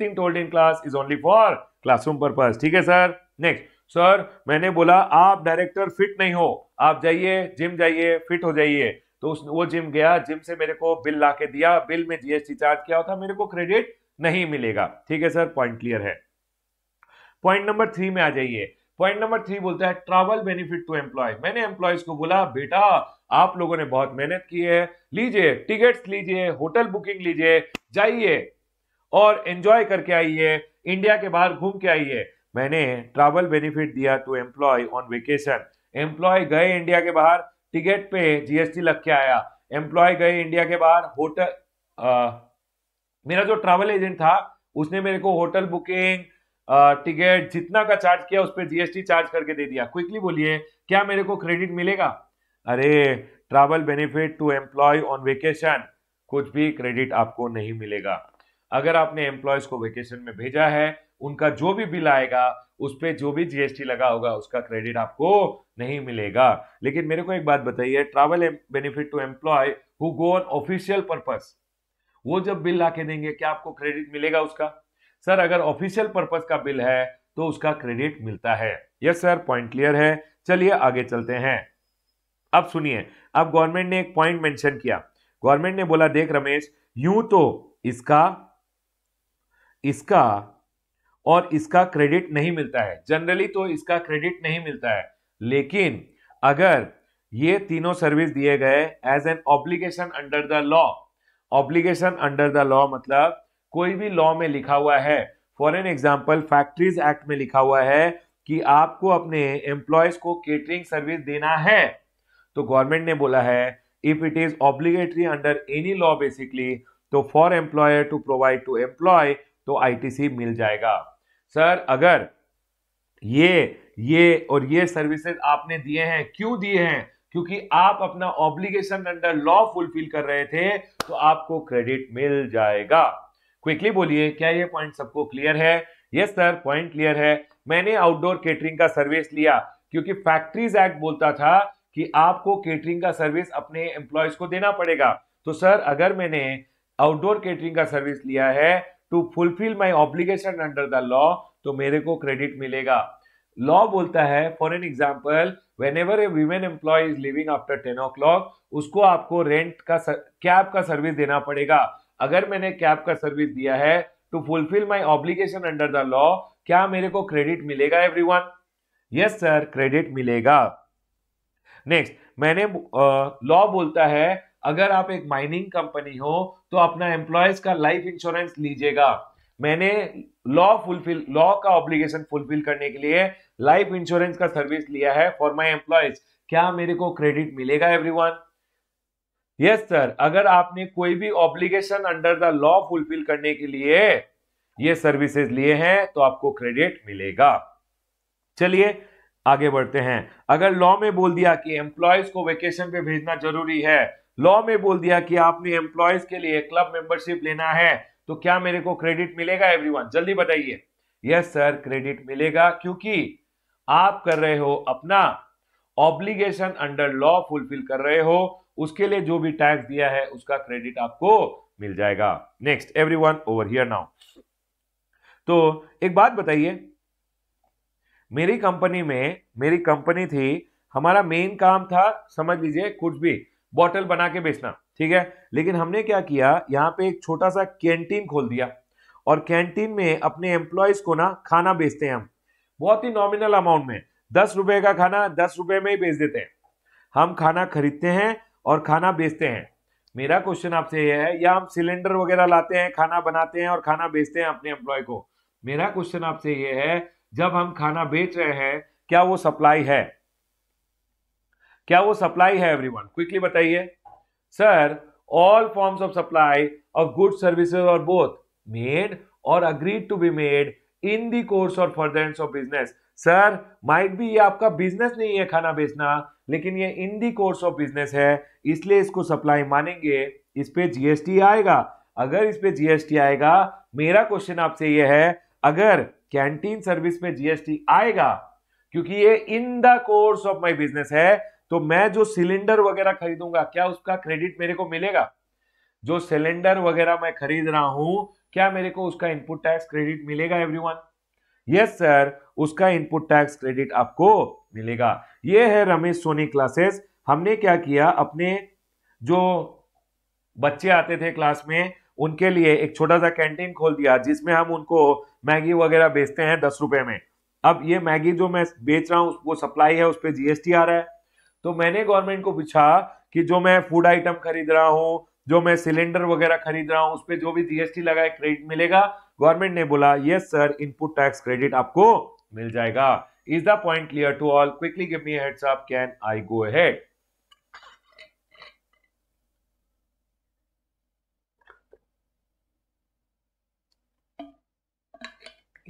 thing told in class is only for classroom purpose ठीक है सर नेक्स्ट सर मैंने बोला आप डायरेक्टर फिट नहीं हो आप जाइए जिम जाइए फिट हो जाइए तो उस वो जिम गया जिम से मेरे को बिल ला के दिया बिल में जीएसटी चार्ज किया होता मेरे को क्रेडिट नहीं मिलेगा ठीक है सर पॉइंट क्लियर है पॉइंट नंबर थ्री में आ जाइए पॉइंट नंबर थ्री बोलता है ट्रैवल बेनिफिट टू एम्प्लॉय मैंने एम्प्लॉयज को बोला बेटा आप लोगों ने बहुत मेहनत की है लीजिए टिकट्स लीजिए होटल बुकिंग लीजिए जाइए और एंजॉय करके आइए इंडिया के बाहर घूम के आइए मैंने ट्रैवल बेनिफिट दिया to employ on vacation employ गए इंडिया के बाहर टिकट पे जीएसटी लग के आया एम्प्लॉय गए इंडिया के बाहर होटल मेरा जो ट्रैवल एजेंट था उसने मेरे को होटल बुकिंग टिकट जितना का चार्ज किया उस पर जीएसटी चार्ज करके दे दिया क्विकली बोलिए क्या मेरे को क्रेडिट मिलेगा अरे travel benefit to employ on vacation कुछ भी क्रेडिट आपको नहीं मिलेगा अगर आपने एम्प्लॉयज को वेकेशन में भेजा है उनका जो भी बिल आएगा उस पर जो भी जीएसटी लगा होगा उसका क्रेडिट आपको नहीं मिलेगा लेकिन मेरे को एक बात बताइए travel benefit to employ who go on official purpose वो जब बिल ला के देंगे क्या आपको क्रेडिट मिलेगा उसका सर अगर ऑफिशियल पर्पज का बिल है तो उसका क्रेडिट मिलता है यस सर पॉइंट क्लियर है चलिए आगे चलते हैं अब सुनिए अब गवर्नमेंट ने एक पॉइंट मेंशन किया गवर्नमेंट ने बोला देख रमेश यूं तो इसका इसका और इसका क्रेडिट नहीं मिलता है जनरली तो इसका क्रेडिट नहीं मिलता है लेकिन अगर ये तीनों सर्विस दिए गए as an obligation under the law obligation under the law मतलब कोई भी लॉ में लिखा हुआ है for an example factories act में लिखा हुआ है कि आपको अपने एम्प्लॉयज को केटरिंग सर्विस देना है तो गवर्नमेंट ने बोला है if it is obligatory under any law basically तो for employer to provide to employ तो आईटीसी मिल जाएगा सर अगर ये ये और ये सर्विसेज आपने दिए हैं क्यों दिए हैं क्योंकि आप अपना ऑब्लिगेशन अंडर लॉ फुलफिल कर रहे थे तो आपको क्रेडिट मिल जाएगा क्विकली बोलिए क्या ये पॉइंट सबको क्लियर है यस सर पॉइंट क्लियर है मैंने आउटडोर केटरिंग का सर्विस लिया क्योंकि फैक्ट्रीज एक्ट बोलता था कि आपको केटरिंग का सर्विस अपने एम्प्लॉयज को देना पड़ेगा तो सर अगर मैंने आउटडोर केटरिंग का सर्विस लिया है to fulfil my obligation under the law तो मेरे को क्रेडिट मिलेगा लॉ बोलता है for an example whenever a women employ is living after ten o'clock उसको आपको रेंट का कैब का सर्विस देना पड़ेगा अगर मैंने कैब का सर्विस दिया है to fulfil my obligation under the law क्या मेरे को क्रेडिट मिलेगा every one yes sir credit मिलेगा नेक्स्ट मैंने लॉ बोलता है अगर आप एक माइनिंग कंपनी हो तो अपना एम्प्लॉयज का लाइफ इंश्योरेंस लीजिएगा मैंने लॉ फुलफिल लॉ का ऑब्लिगेशन फुलफिल करने के लिए लाइफ इंश्योरेंस का सर्विस लिया है फॉर माई एम्प्लॉयज क्या मेरे को क्रेडिट मिलेगा एवरीवन यस सर अगर आपने कोई भी obligation under the law fulfil करने के लिए ये सर्विसेज लिए हैं तो आपको क्रेडिट मिलेगा चलिए आगे बढ़ते हैं अगर लॉ में बोल दिया कि एम्प्लॉयज को वेकेशन पे भेजना जरूरी है लॉ में बोल दिया कि आपने एम्प्लॉयज के लिए क्लब मेंबरशिप लेना है तो क्या मेरे को क्रेडिट मिलेगा एवरीवन जल्दी बताइए यस सर क्रेडिट मिलेगा क्योंकि आप कर रहे हो अपना ऑब्लिगेशन अंडर लॉ फुलफिल कर रहे हो उसके लिए जो भी टैक्स दिया है उसका क्रेडिट आपको मिल जाएगा next every one over here now तो एक बात बताइए मेरी कंपनी में मेरी कंपनी थी हमारा मेन काम था समझ लीजिए कुछ भी बॉटल बना के बेचना ठीक है लेकिन हमने क्या किया यहाँ पे एक छोटा सा कैंटीन खोल दिया और कैंटीन में अपने एम्प्लॉयज को ना खाना बेचते हैं हम बहुत ही नॉमिनल अमाउंट में दस रुपए का खाना दस रुपए में ही बेच देते हैं हम खाना खरीदते हैं और खाना बेचते हैं मेरा क्वेश्चन आपसे यह है या हम सिलेंडर वगैरह लाते हैं खाना बनाते हैं और खाना बेचते हैं अपने एम्प्लॉय को मेरा क्वेश्चन आपसे यह है जब हम खाना बेच रहे हैं क्या वो सप्लाई है क्या वो सप्लाई है एवरीवन क्विकली बताइए sir all forms of supply of good services और बोथ मेड और agreed to be made in the course और further of business sir might भी ये आपका बिजनेस नहीं है खाना बेचना लेकिन ये in the course of business है इसलिए इसको सप्लाई मानेंगे इस पे जीएसटी आएगा अगर इस पे जीएसटी आएगा मेरा क्वेश्चन आपसे ये है अगर कैंटीन सर्विस पे जीएसटी आएगा क्योंकि ये in the course of my business है तो मैं जो सिलेंडर वगैरह खरीदूंगा क्या उसका क्रेडिट मेरे को मिलेगा जो सिलेंडर वगैरह मैं खरीद रहा हूं क्या मेरे को उसका इनपुट टैक्स क्रेडिट मिलेगा एवरीवन यस सर उसका इनपुट टैक्स क्रेडिट आपको मिलेगा ये है रमेश सोनी क्लासेस हमने क्या किया अपने जो बच्चे आते थे क्लास में उनके लिए एक छोटा सा कैंटीन खोल दिया जिसमें हम उनको मैगी वगैरह बेचते हैं दस रुपए में अब ये मैगी जो मैं बेच रहा हूँ वो सप्लाई है उस पर जीएसटी आ रहा है तो मैंने गवर्नमेंट को पूछा कि जो मैं फूड आइटम खरीद रहा हूँ जो मैं सिलेंडर वगैरह खरीद रहा हूं उस पर जो भी जीएसटी लगा है क्रेडिट मिलेगा गवर्नमेंट ने बोला yes sir input tax credit आपको मिल जाएगा is the point clear to all quickly give me heads up can I go ahead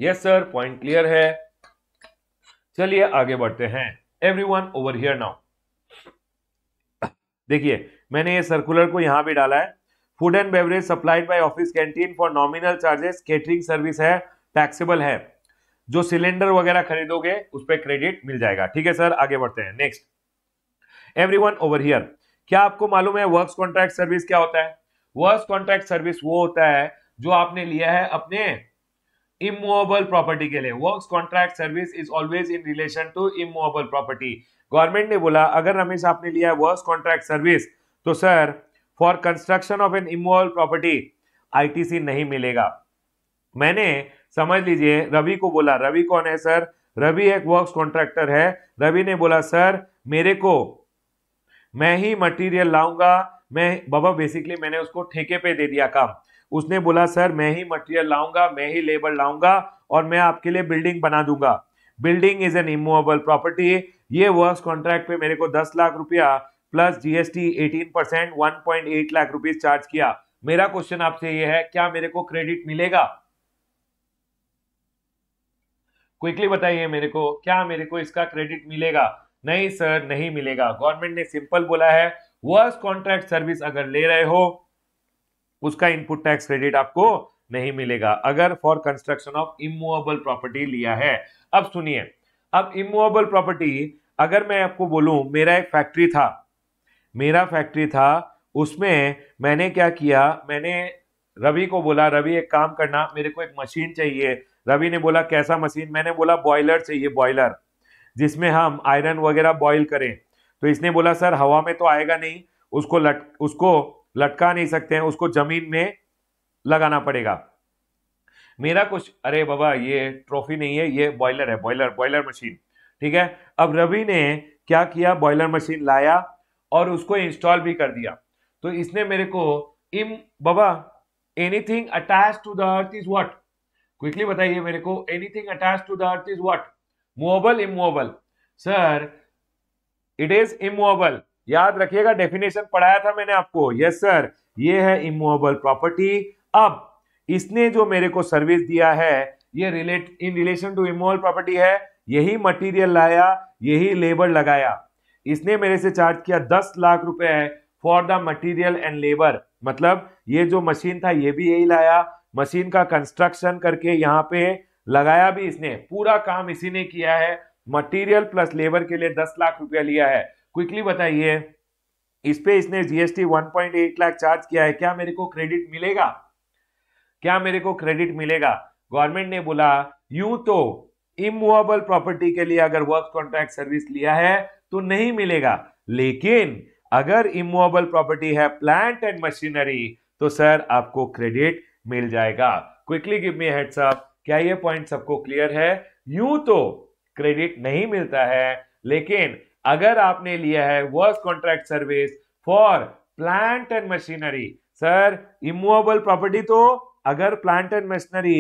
yes sir point clear है चलिए आगे बढ़ते हैं एवरीवन ओवर हियर नाउ देखिए मैंने ये सर्कुलर को यहाँ भी डाला है food and beverage supplied by office canteen for nominal charges catering service है टैक्सेबल है जो सिलेंडर वगैरह खरीदोगे उस पर क्रेडिट मिल जाएगा ठीक है सर आगे बढ़ते हैं next every one over here क्या आपको मालूम है वर्क कॉन्ट्रैक्ट सर्विस क्या होता है वर्क कॉन्ट्रैक्ट सर्विस वो होता है जो आपने लिया है अपने इमूवेबल प्रॉपर्टी के लिए work contract service is always in relation to immovable property government ने बोला अगर रमेश आपने लिया है वर्क कॉन्ट्रैक्ट सर्विस तो sir for construction of an immovable property ITC नहीं मिलेगा मैंने समझ लीजिए रवि को बोला रवि कौन है सर रवि एक वर्क्स कॉन्ट्रैक्टर है रवि ने बोला सर मेरे को मैं ही मटेरियल लाऊंगा मैं बाबा बेसिकली मैंने उसको ठेके पे दे दिया काम उसने बोला सर मैं ही मटेरियल लाऊंगा मैं ही लेबर लाऊंगा और मैं आपके लिए बिल्डिंग बना दूंगा building is an immovable property ये वर्क्स कॉन्ट्रैक्ट पे मेरे को दस लाख रुपया plus GST 18 percent one lakh rupees charge किया मेरा क्वेश्चन आपसे यह है क्या मेरे को क्रेडिट मिलेगा क्विकली बताइए मेरे को क्या मेरे को इसका क्रेडिट मिलेगा नहीं सर नहीं मिलेगा गवर्नमेंट ने सिंपल बोला है वर्स कॉन्ट्रैक्ट सर्विस अगर ले रहे हो उसका इनपुट टैक्स क्रेडिट आपको नहीं मिलेगा अगर for construction of immovable property लिया है अब सुनिए अब इमूवेबल प्रॉपर्टी अगर मैं आपको बोलूं मेरा एक फैक्ट्री था मेरा फैक्ट्री था उसमें मैंने क्या किया मैंने रवि को बोला रवि एक काम करना मेरे को एक मशीन चाहिए रवि ने बोला कैसा मशीन मैंने बोला बॉयलर चाहिए बॉयलर जिसमें हम आयरन वगैरह बॉयल करें तो इसने बोला सर हवा में तो आएगा नहीं उसको लट उसको लटका नहीं सकते हैं उसको जमीन में लगाना पड़ेगा मेरा कुछ अरे बाबा ये ट्रॉफी नहीं है ये बॉयलर है बॉयलर बॉयलर मशीन ठीक है अब रवि ने क्या किया बॉयलर मशीन लाया और उसको इंस्टॉल भी कर दिया तो इसने मेरे को इम बाबा anything attach to the earth is what quickly बताइए मेरे को anything attach to the earth is what movable immovable sir it is immovable याद रखिएगा डेफिनेशन पढ़ाया था मैंने आपको यस सर ये है इमोबल प्रॉपर्टी अब इसने जो मेरे को सर्विस दिया है ये relate in relation to immovable property है यही मटेरियल लाया यही लेबर लगाया इसने मेरे से चार्ज किया दस लाख रुपए for the material and labour मतलब ये जो मशीन था ये भी यही लाया मशीन का कंस्ट्रक्शन करके यहाँ पे लगाया भी इसने पूरा काम इसी ने किया है मटेरियल प्लस लेबर के लिए दस लाख रुपया लिया है क्विकली बताइए इस पे इसने जीएसटी 1.8 लाख चार्ज किया है क्या मेरे को क्रेडिट मिलेगा क्या मेरे को क्रेडिट मिलेगा गवर्नमेंट ने बोला यू तो इमूवेबल प्रॉपर्टी के लिए अगर वर्क कॉन्ट्रैक्ट सर्विस लिया है तो नहीं मिलेगा लेकिन अगर इमोबल प्रॉपर्टी है प्लांट एंड मशीनरी तो सर आपको क्रेडिट मिल जाएगा quickly give me heads up क्या ये पॉइंट सबको क्लियर है यूं तो क्रेडिट नहीं मिलता है लेकिन अगर आपने लिया है work contract service for plant and machinery sir immovable property तो अगर plant and machinery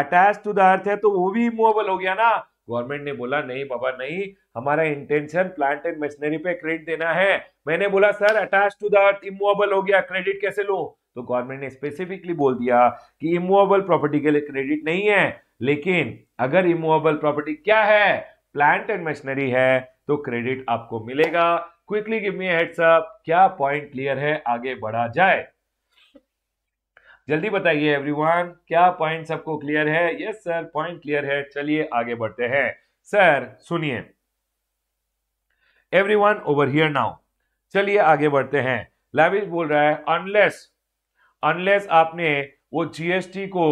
attach to the earth है तो वो भी इमूवेबल हो गया ना गवर्नमेंट ने बोला नहीं बाबा नहीं हमारा इंटेंशन प्लांट एंड मशीनरी पे क्रेडिट देना है मैंने बोला sir attach to the earth immovable हो गया क्रेडिट कैसे लो तो गवर्नमेंट ने स्पेसिफिकली बोल दिया कि इमूवेबल प्रॉपर्टी के लिए क्रेडिट नहीं है लेकिन अगर इमूवेबल प्रॉपर्टी क्या है प्लांट एंड मशीनरी है तो क्रेडिट आपको मिलेगा quickly give me heads up क्या पॉइंट क्लियर है आगे बढ़ा जाए जल्दी बताइए एवरीवन क्या पॉइंट सबको क्लियर है यस सर पॉइंट क्लियर है चलिए आगे बढ़ते हैं सर सुनिए every one over here now चलिए आगे बढ़ते हैं लैविज बोल रहा है अनलेस अनलेस आपने वो जीएसटी को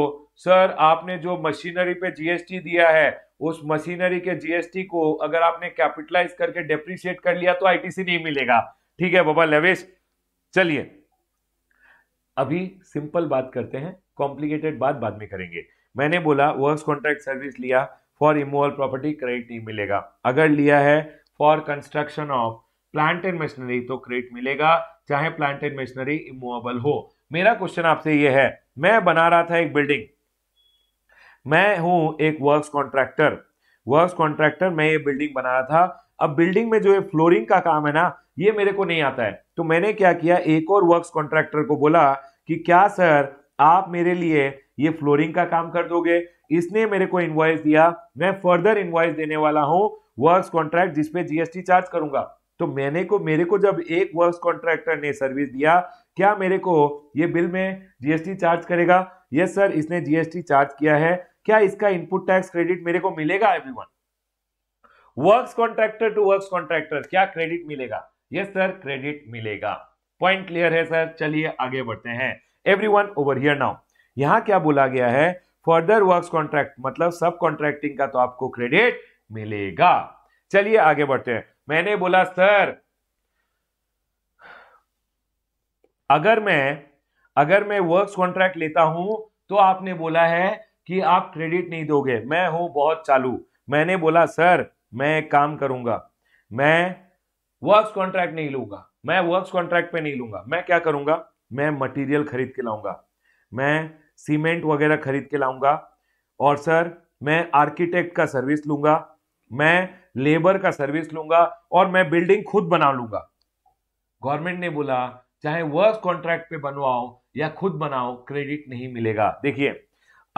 सर आपने जो मशीनरी पे जीएसटी दिया है उस मशीनरी के जीएसटी को अगर आपने कैपिटलाइज करके डेप्रिशिएट कर लिया तो आईटीसी नहीं मिलेगा ठीक है बाबा लवेश चलिए अभी सिंपल बात करते हैं कॉम्प्लिकेटेड बात बाद में करेंगे मैंने बोला वर्क कॉन्ट्रैक्ट सर्विस लिया फॉर इमोवल प्रॉपर्टी क्रेडिट नहीं मिलेगा अगर लिया है for construction of plant and machinery तो क्रेडिट मिलेगा चाहे प्लांट एंड मशीनरी इमूवेबल हो मेरा क्वेश्चन आपसे ये है मैं बना रहा था एक बिल्डिंग मैं हूं एक वर्क्स कॉन्ट्रैक्टर वर्क्स कॉन्ट्रैक्टर मैं ये बिल्डिंग बना रहा था अब बिल्डिंग में जो ये फ्लोरिंग का काम है ना ये मेरे को नहीं आता है तो मैंने क्या किया एक और वर्क्स कॉन्ट्रैक्टर को बोला कि क्या सर आप मेरे लिए ये फ्लोरिंग का काम कर दोगे इसने मेरे को इन्वॉइस दिया मैं फर्दर इन्वॉइस देने वाला हूँ वर्क्स कॉन्ट्रैक्ट जिसपे जीएसटी चार्ज करूंगा तो मैंने को मेरे को जब एक वर्क्स कॉन्ट्रैक्टर ने सर्विस दिया क्या मेरे को ये बिल में जीएसटी चार्ज करेगा यस सर इसने जीएसटी चार्ज किया है क्या इसका इनपुट टैक्स क्रेडिट मेरे को मिलेगा every one works contractor to work contractor क्या क्रेडिट मिलेगा यस सर क्रेडिट मिलेगा पॉइंट क्लियर है सर चलिए आगे बढ़ते हैं every one over here now यहां क्या बोला गया है फर्दर वर्क कॉन्ट्रैक्ट मतलब सब कॉन्ट्रैक्टिंग का तो आपको क्रेडिट मिलेगा चलिए आगे बढ़ते हैं मैंने बोला सर अगर मैं अगर मैं वर्क्स कॉन्ट्रैक्ट लेता हूं तो आपने बोला है कि आप क्रेडिट नहीं दोगे मैं हूं बहुत चालू मैंने बोला सर मैं एक काम करूंगा मैं वर्क्स कॉन्ट्रैक्ट नहीं लूंगा मैं वर्क्स कॉन्ट्रैक्ट पे नहीं लूंगा मैं क्या करूंगा मैं मटेरियल खरीद के लाऊंगा मैं सीमेंट वगैरह खरीद के लाऊंगा और सर मैं आर्किटेक्ट का सर्विस लूंगा मैं लेबर का सर्विस लूंगा और मैं बिल्डिंग खुद बना लूंगा गवर्नमेंट ने बोला चाहे वर्क कॉन्ट्रैक्ट पे बनवाओ या खुद बनाओ क्रेडिट नहीं मिलेगा देखिए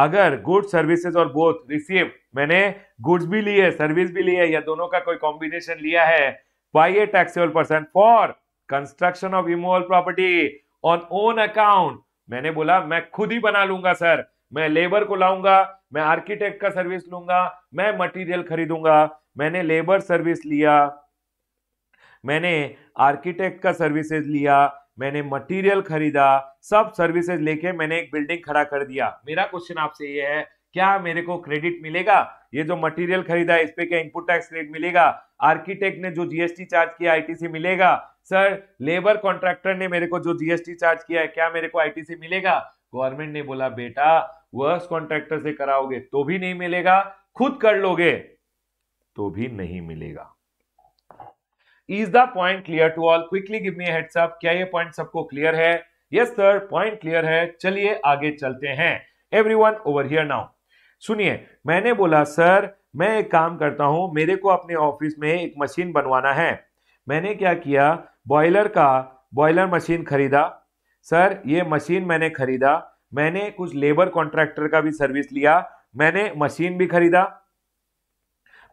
अगर गुड सर्विसेज और बोथ रिसीव मैंने गुड्स भी लिए सर्विस भी लिए या दोनों का कोई कॉम्बिनेशन लिया है by a taxable person for construction of immovable property on own account मैंने बोला मैं खुद ही बना लूंगा सर मैं लेबर को लाऊंगा मैं आर्किटेक्ट का सर्विस लूंगा मैं मटेरियल खरीदूंगा मैंने लेबर सर्विस लिया मैंने आर्किटेक्ट का सर्विसेज लिया मैंने मटेरियल खरीदा सब सर्विसेज लेके मैंने एक बिल्डिंग खड़ा कर दिया मेरा क्वेश्चन आपसे ये है क्या मेरे को क्रेडिट मिलेगा ये जो मटेरियल खरीदा है इस पे क्या इनपुट टैक्स रेट मिलेगा आर्किटेक्ट ने जो जीएसटी चार्ज किया आईटीसी मिलेगा सर लेबर कॉन्ट्रैक्टर ने मेरे को जो जीएसटी चार्ज किया है क्या मेरे को आईटीसी मिलेगा गवर्नमेंट ने बोला बेटा वर्क कॉन्ट्रैक्टर से कराओगे तो भी नहीं मिलेगा खुद कर लोगे तो भी नहीं मिलेगा is the point clear to all quickly give me heads up क्या ये पॉइंट सबको क्लियर है यस सर पॉइंट क्लियर है चलिए आगे चलते हैं वन ओवर हियर नाउ सुनिए मैंने बोला सर मैं एक काम करता हूं मेरे को अपने ऑफिस में एक मशीन बनवाना है मैंने क्या किया बॉयलर का बॉयलर मशीन खरीदा सर ये मशीन मैंने खरीदा मैंने कुछ लेबर कॉन्ट्रैक्टर का भी सर्विस लिया मैंने मशीन भी खरीदा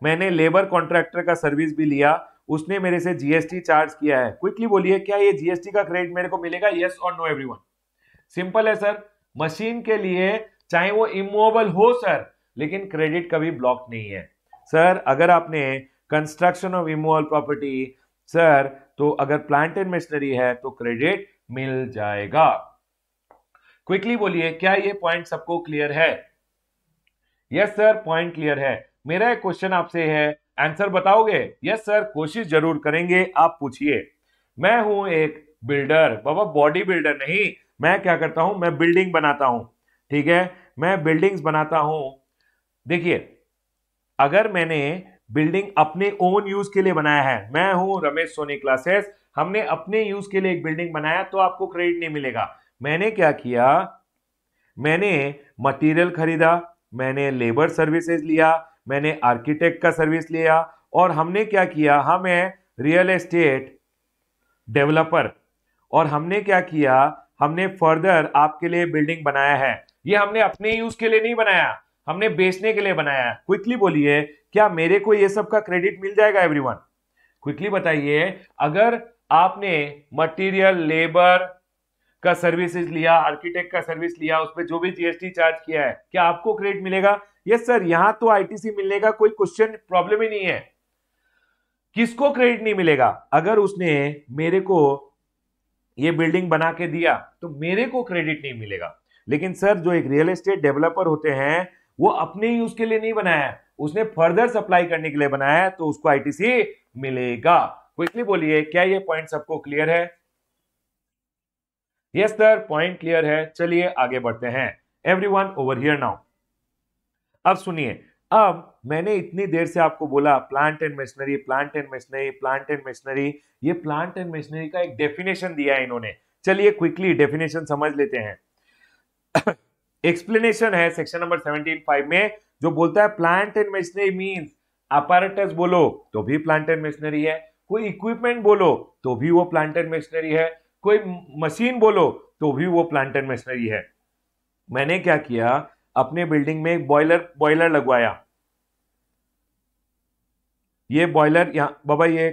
मैंने लेबर कॉन्ट्रैक्टर का सर्विस भी लिया उसने मेरे से जीएसटी चार्ज किया है क्विकली बोलिए क्या ये जीएसटी का क्रेडिट मेरे को मिलेगा यस और नो एवरीवन सिंपल है सर मशीन के लिए चाहे वो इमोबल हो सर लेकिन क्रेडिट कभी ब्लॉक नहीं है सर अगर आपने construction of immovable property sir तो अगर प्लांट एंड मशीनरी है तो क्रेडिट मिल जाएगा क्विकली बोलिए क्या ये पॉइंट सबको क्लियर है यस सर पॉइंट क्लियर है मेरा एक क्वेश्चन आपसे है आंसर बताओगे यस सर कोशिश जरूर करेंगे आप पूछिए मैं हूं एक बिल्डर बाबा बॉडी बिल्डर नहीं मैं क्या करता हूं मैं बिल्डिंग बनाता हूं ठीक है मैं बिल्डिंग्स बनाता हूं देखिए अगर मैंने बिल्डिंग अपने ओन यूज के लिए बनाया है मैं हूं रमेश सोनी क्लासेस हमने अपने यूज के लिए एक बिल्डिंग बनाया तो आपको क्रेडिट नहीं मिलेगा मैंने क्या किया मैंने मटेरियल खरीदा मैंने लेबर सर्विसेज लिया मैंने आर्किटेक्ट का सर्विस लिया और हमने क्या किया हमें रियल एस्टेट डेवलपर और हमने क्या किया हमने फर्दर आपके लिए बिल्डिंग बनाया है ये हमने अपने यूज के लिए नहीं बनाया हमने बेचने के लिए बनाया है क्विकली बोलिए क्या मेरे को ये सब का क्रेडिट मिल जाएगा एवरीवन क्विकली बताइए अगर आपने मटेरियल लेबर का सर्विसेज लिया आर्किटेक्ट का सर्विस लिया उस पर जो भी जीएसटी चार्ज किया है क्या आपको क्रेडिट मिलेगा यस सर यहां तो आईटीसी मिलने का कोई क्वेश्चन प्रॉब्लम ही नहीं है किसको क्रेडिट नहीं मिलेगा अगर उसने मेरे को ये बिल्डिंग बना के दिया तो मेरे को क्रेडिट नहीं मिलेगा लेकिन सर जो एक रियल एस्टेट डेवलपर होते हैं वो अपने ही उसके लिए नहीं बनाया उसने फर्दर सप्लाई करने के लिए बनाया है तो उसको आईटीसी मिलेगा क्विकली बोलिए क्या ये पॉइंट सबको क्लियर है यस सर पॉइंट क्लियर है चलिए आगे बढ़ते हैं एवरीवन ओवर हियर नाउ अब सुनिए अब मैंने इतनी देर से आपको बोला plant and machinery plant and machinery plant and machinery ये प्लांट एंड मशीनरी का एक डेफिनेशन दिया है इन्होंने चलिए क्विकली डेफिनेशन समझ लेते हैं एक्सप्लेनेशन है सेक्शन नंबर फाइव में जो बोलता है plant and machinery mean apparatus बोलो तो भी प्लांट एंड मशीनरी है कोई इक्विपमेंट बोलो तो भी वो प्लांट एंड मशीनरी है कोई मशीन बोलो तो भी वो प्लांट एंड मशीनरी है मैंने क्या किया अपने बिल्डिंग में एक बॉयलर बॉयलर लगवाया ये बॉयलर यहां बाबा ये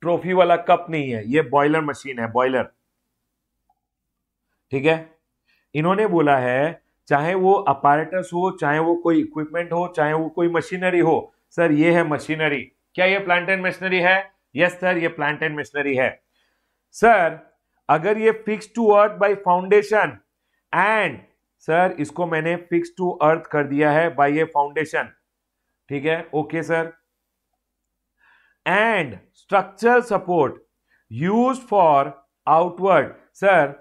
ट्रॉफी वाला कप नहीं है ये बॉयलर मशीन है बॉयलर ठीक है इन्होंने बोला है चाहे वो अपारेटस हो चाहे वो कोई इक्विपमेंट हो चाहे वो कोई मशीनरी हो सर ये है मशीनरी क्या ये प्लांट एंड मशीनरी है यस सर ये प्लांट एंड मशीनरी है सर अगर ये fix to earth by foundation and sir इसको मैंने फिक्स टू अर्थ कर दिया है बाय ये फाउंडेशन ठीक है okay sir and structure support use for outward sir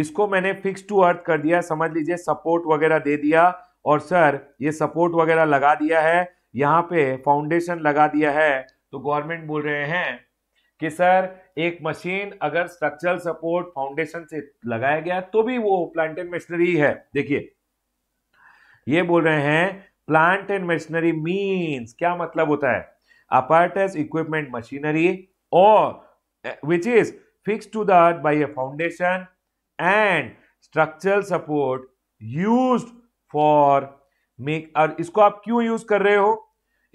इसको मैंने फिक्स टू अर्थ कर दिया समझ लीजिए सपोर्ट वगैरह दे दिया और सर ये सपोर्ट वगैरह लगा दिया है यहाँ पे फाउंडेशन लगा दिया है तो गवर्नमेंट बोल रहे हैं कि सर एक मशीन अगर स्ट्रक्चरल सपोर्ट फाउंडेशन से लगाया गया तो भी वो प्लांट एंड मशीनरी है देखिए ये बोल रहे हैं प्लांट एंड मशीनरी मींस क्या मतलब होता है apparatus equipment machinery or which is fix to the earth by a foundation and structural support use for make और इसको आप क्यों यूज कर रहे हो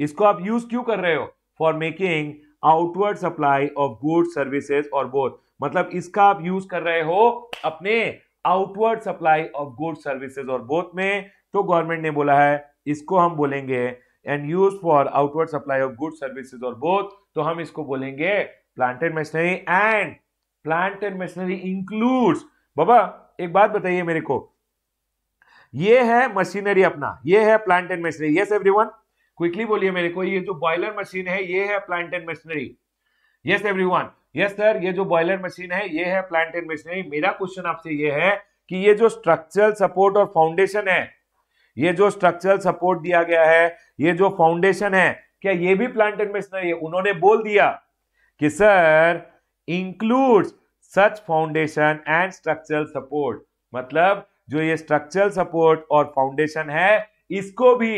इसको आप यूज क्यों कर रहे हो for making outward supply of good services और बोथ मतलब इसका आप यूज कर रहे हो अपने outward supply of good services और बोथ में तो गवर्नमेंट ने बोला है इसको हम बोलेंगे and use for outward supply of good services और बोथ तो हम इसको बोलेंगे plant and machinery and plant and machinery includes बाबा एक बात बताइए मेरे को ये है मशीनरी अपना ये है plant and machinery yes one quickly बोलिए मेरे को ये जो बॉयलर मशीन है ये है plant and machinery yes every one yes sir ये जो बॉयलर मशीन है ये है प्लांट एंड मशीनरी मेरा क्वेश्चन आपसे ये है कि ये जो स्ट्रक्चरल सपोर्ट और फाउंडेशन है ये जो स्ट्रक्चरल सपोर्ट दिया गया है ये जो फाउंडेशन है क्या ये भी प्लांट एंड मशीनरी है उन्होंने बोल दिया कि sir includes such foundation and structural support मतलब जो ये स्ट्रक्चरल सपोर्ट और फाउंडेशन है इसको भी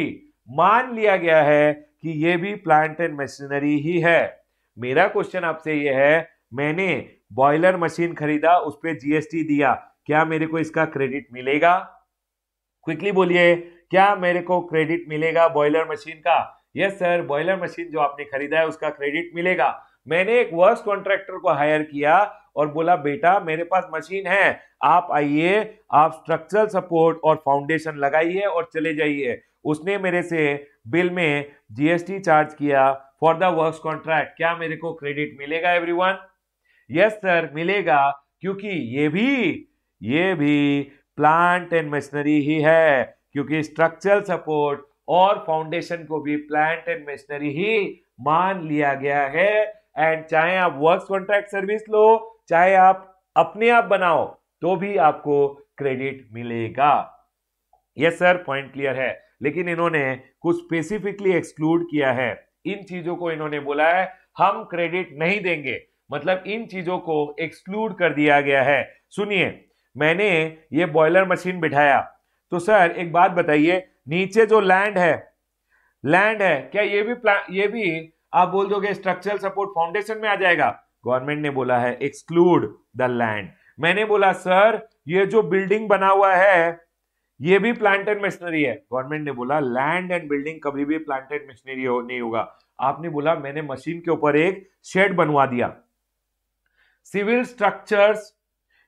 मान लिया गया है कि ये भी प्लांट एंड मशीनरी ही है मेरा क्वेश्चन आपसे ये है मैंने बॉयलर मशीन खरीदा उस पर जीएसटी दिया क्या मेरे को इसका क्रेडिट मिलेगा क्विकली बोलिए क्या मेरे को क्रेडिट मिलेगा बॉयलर मशीन का यस सर बॉयलर मशीन जो आपने खरीदा है उसका क्रेडिट मिलेगा मैंने एक वर्स कॉन्ट्रैक्टर को हायर किया और बोला बेटा मेरे पास मशीन है आप आइए आप स्ट्रक्चरल सपोर्ट और फाउंडेशन लगाइए और चले जाइए उसने मेरे से बिल में जीएसटी चार्ज किया फॉर द वर्क कॉन्ट्रैक्ट क्या मेरे को क्रेडिट मिलेगा एवरीवन यस सर मिलेगा क्योंकि ये भी ये भी प्लांट एंड मशीनरी ही है क्योंकि स्ट्रक्चरल सपोर्ट और फाउंडेशन को भी प्लांट एंड मशीनरी ही मान लिया गया है एंड चाहे आप वर्क कॉन्ट्रैक्ट सर्विस लो चाहे आप अपने आप बनाओ तो भी आपको क्रेडिट मिलेगा यस सर पॉइंट क्लियर है लेकिन इन्होंने कुछ स्पेसिफिकली एक्सक्लूड किया है इन चीजों को इन्होंने बोला है हम क्रेडिट नहीं देंगे मतलब इन चीजों को एक्सक्लूड कर दिया गया है सुनिए मैंने ये बॉयलर मशीन बिठाया तो सर एक बात बताइए नीचे जो लैंड है लैंड है क्या ये भी प्लान ये भी आप बोल दोगे स्ट्रक्चरल सपोर्ट फाउंडेशन में आ जाएगा गवर्नमेंट ने बोला है एक्सक्लूड द लैंड मैंने बोला सर ये जो बिल्डिंग बना हुआ है ये भी प्लांटेड मशीनरी है गवर्नमेंट ने बोला लैंड एंड बिल्डिंग कभी भी प्लांटेड मशीनरी हो, नहीं होगा आपने बोला मैंने मशीन के ऊपर एक शेड बनवा दिया सिविल स्ट्रक्चर्स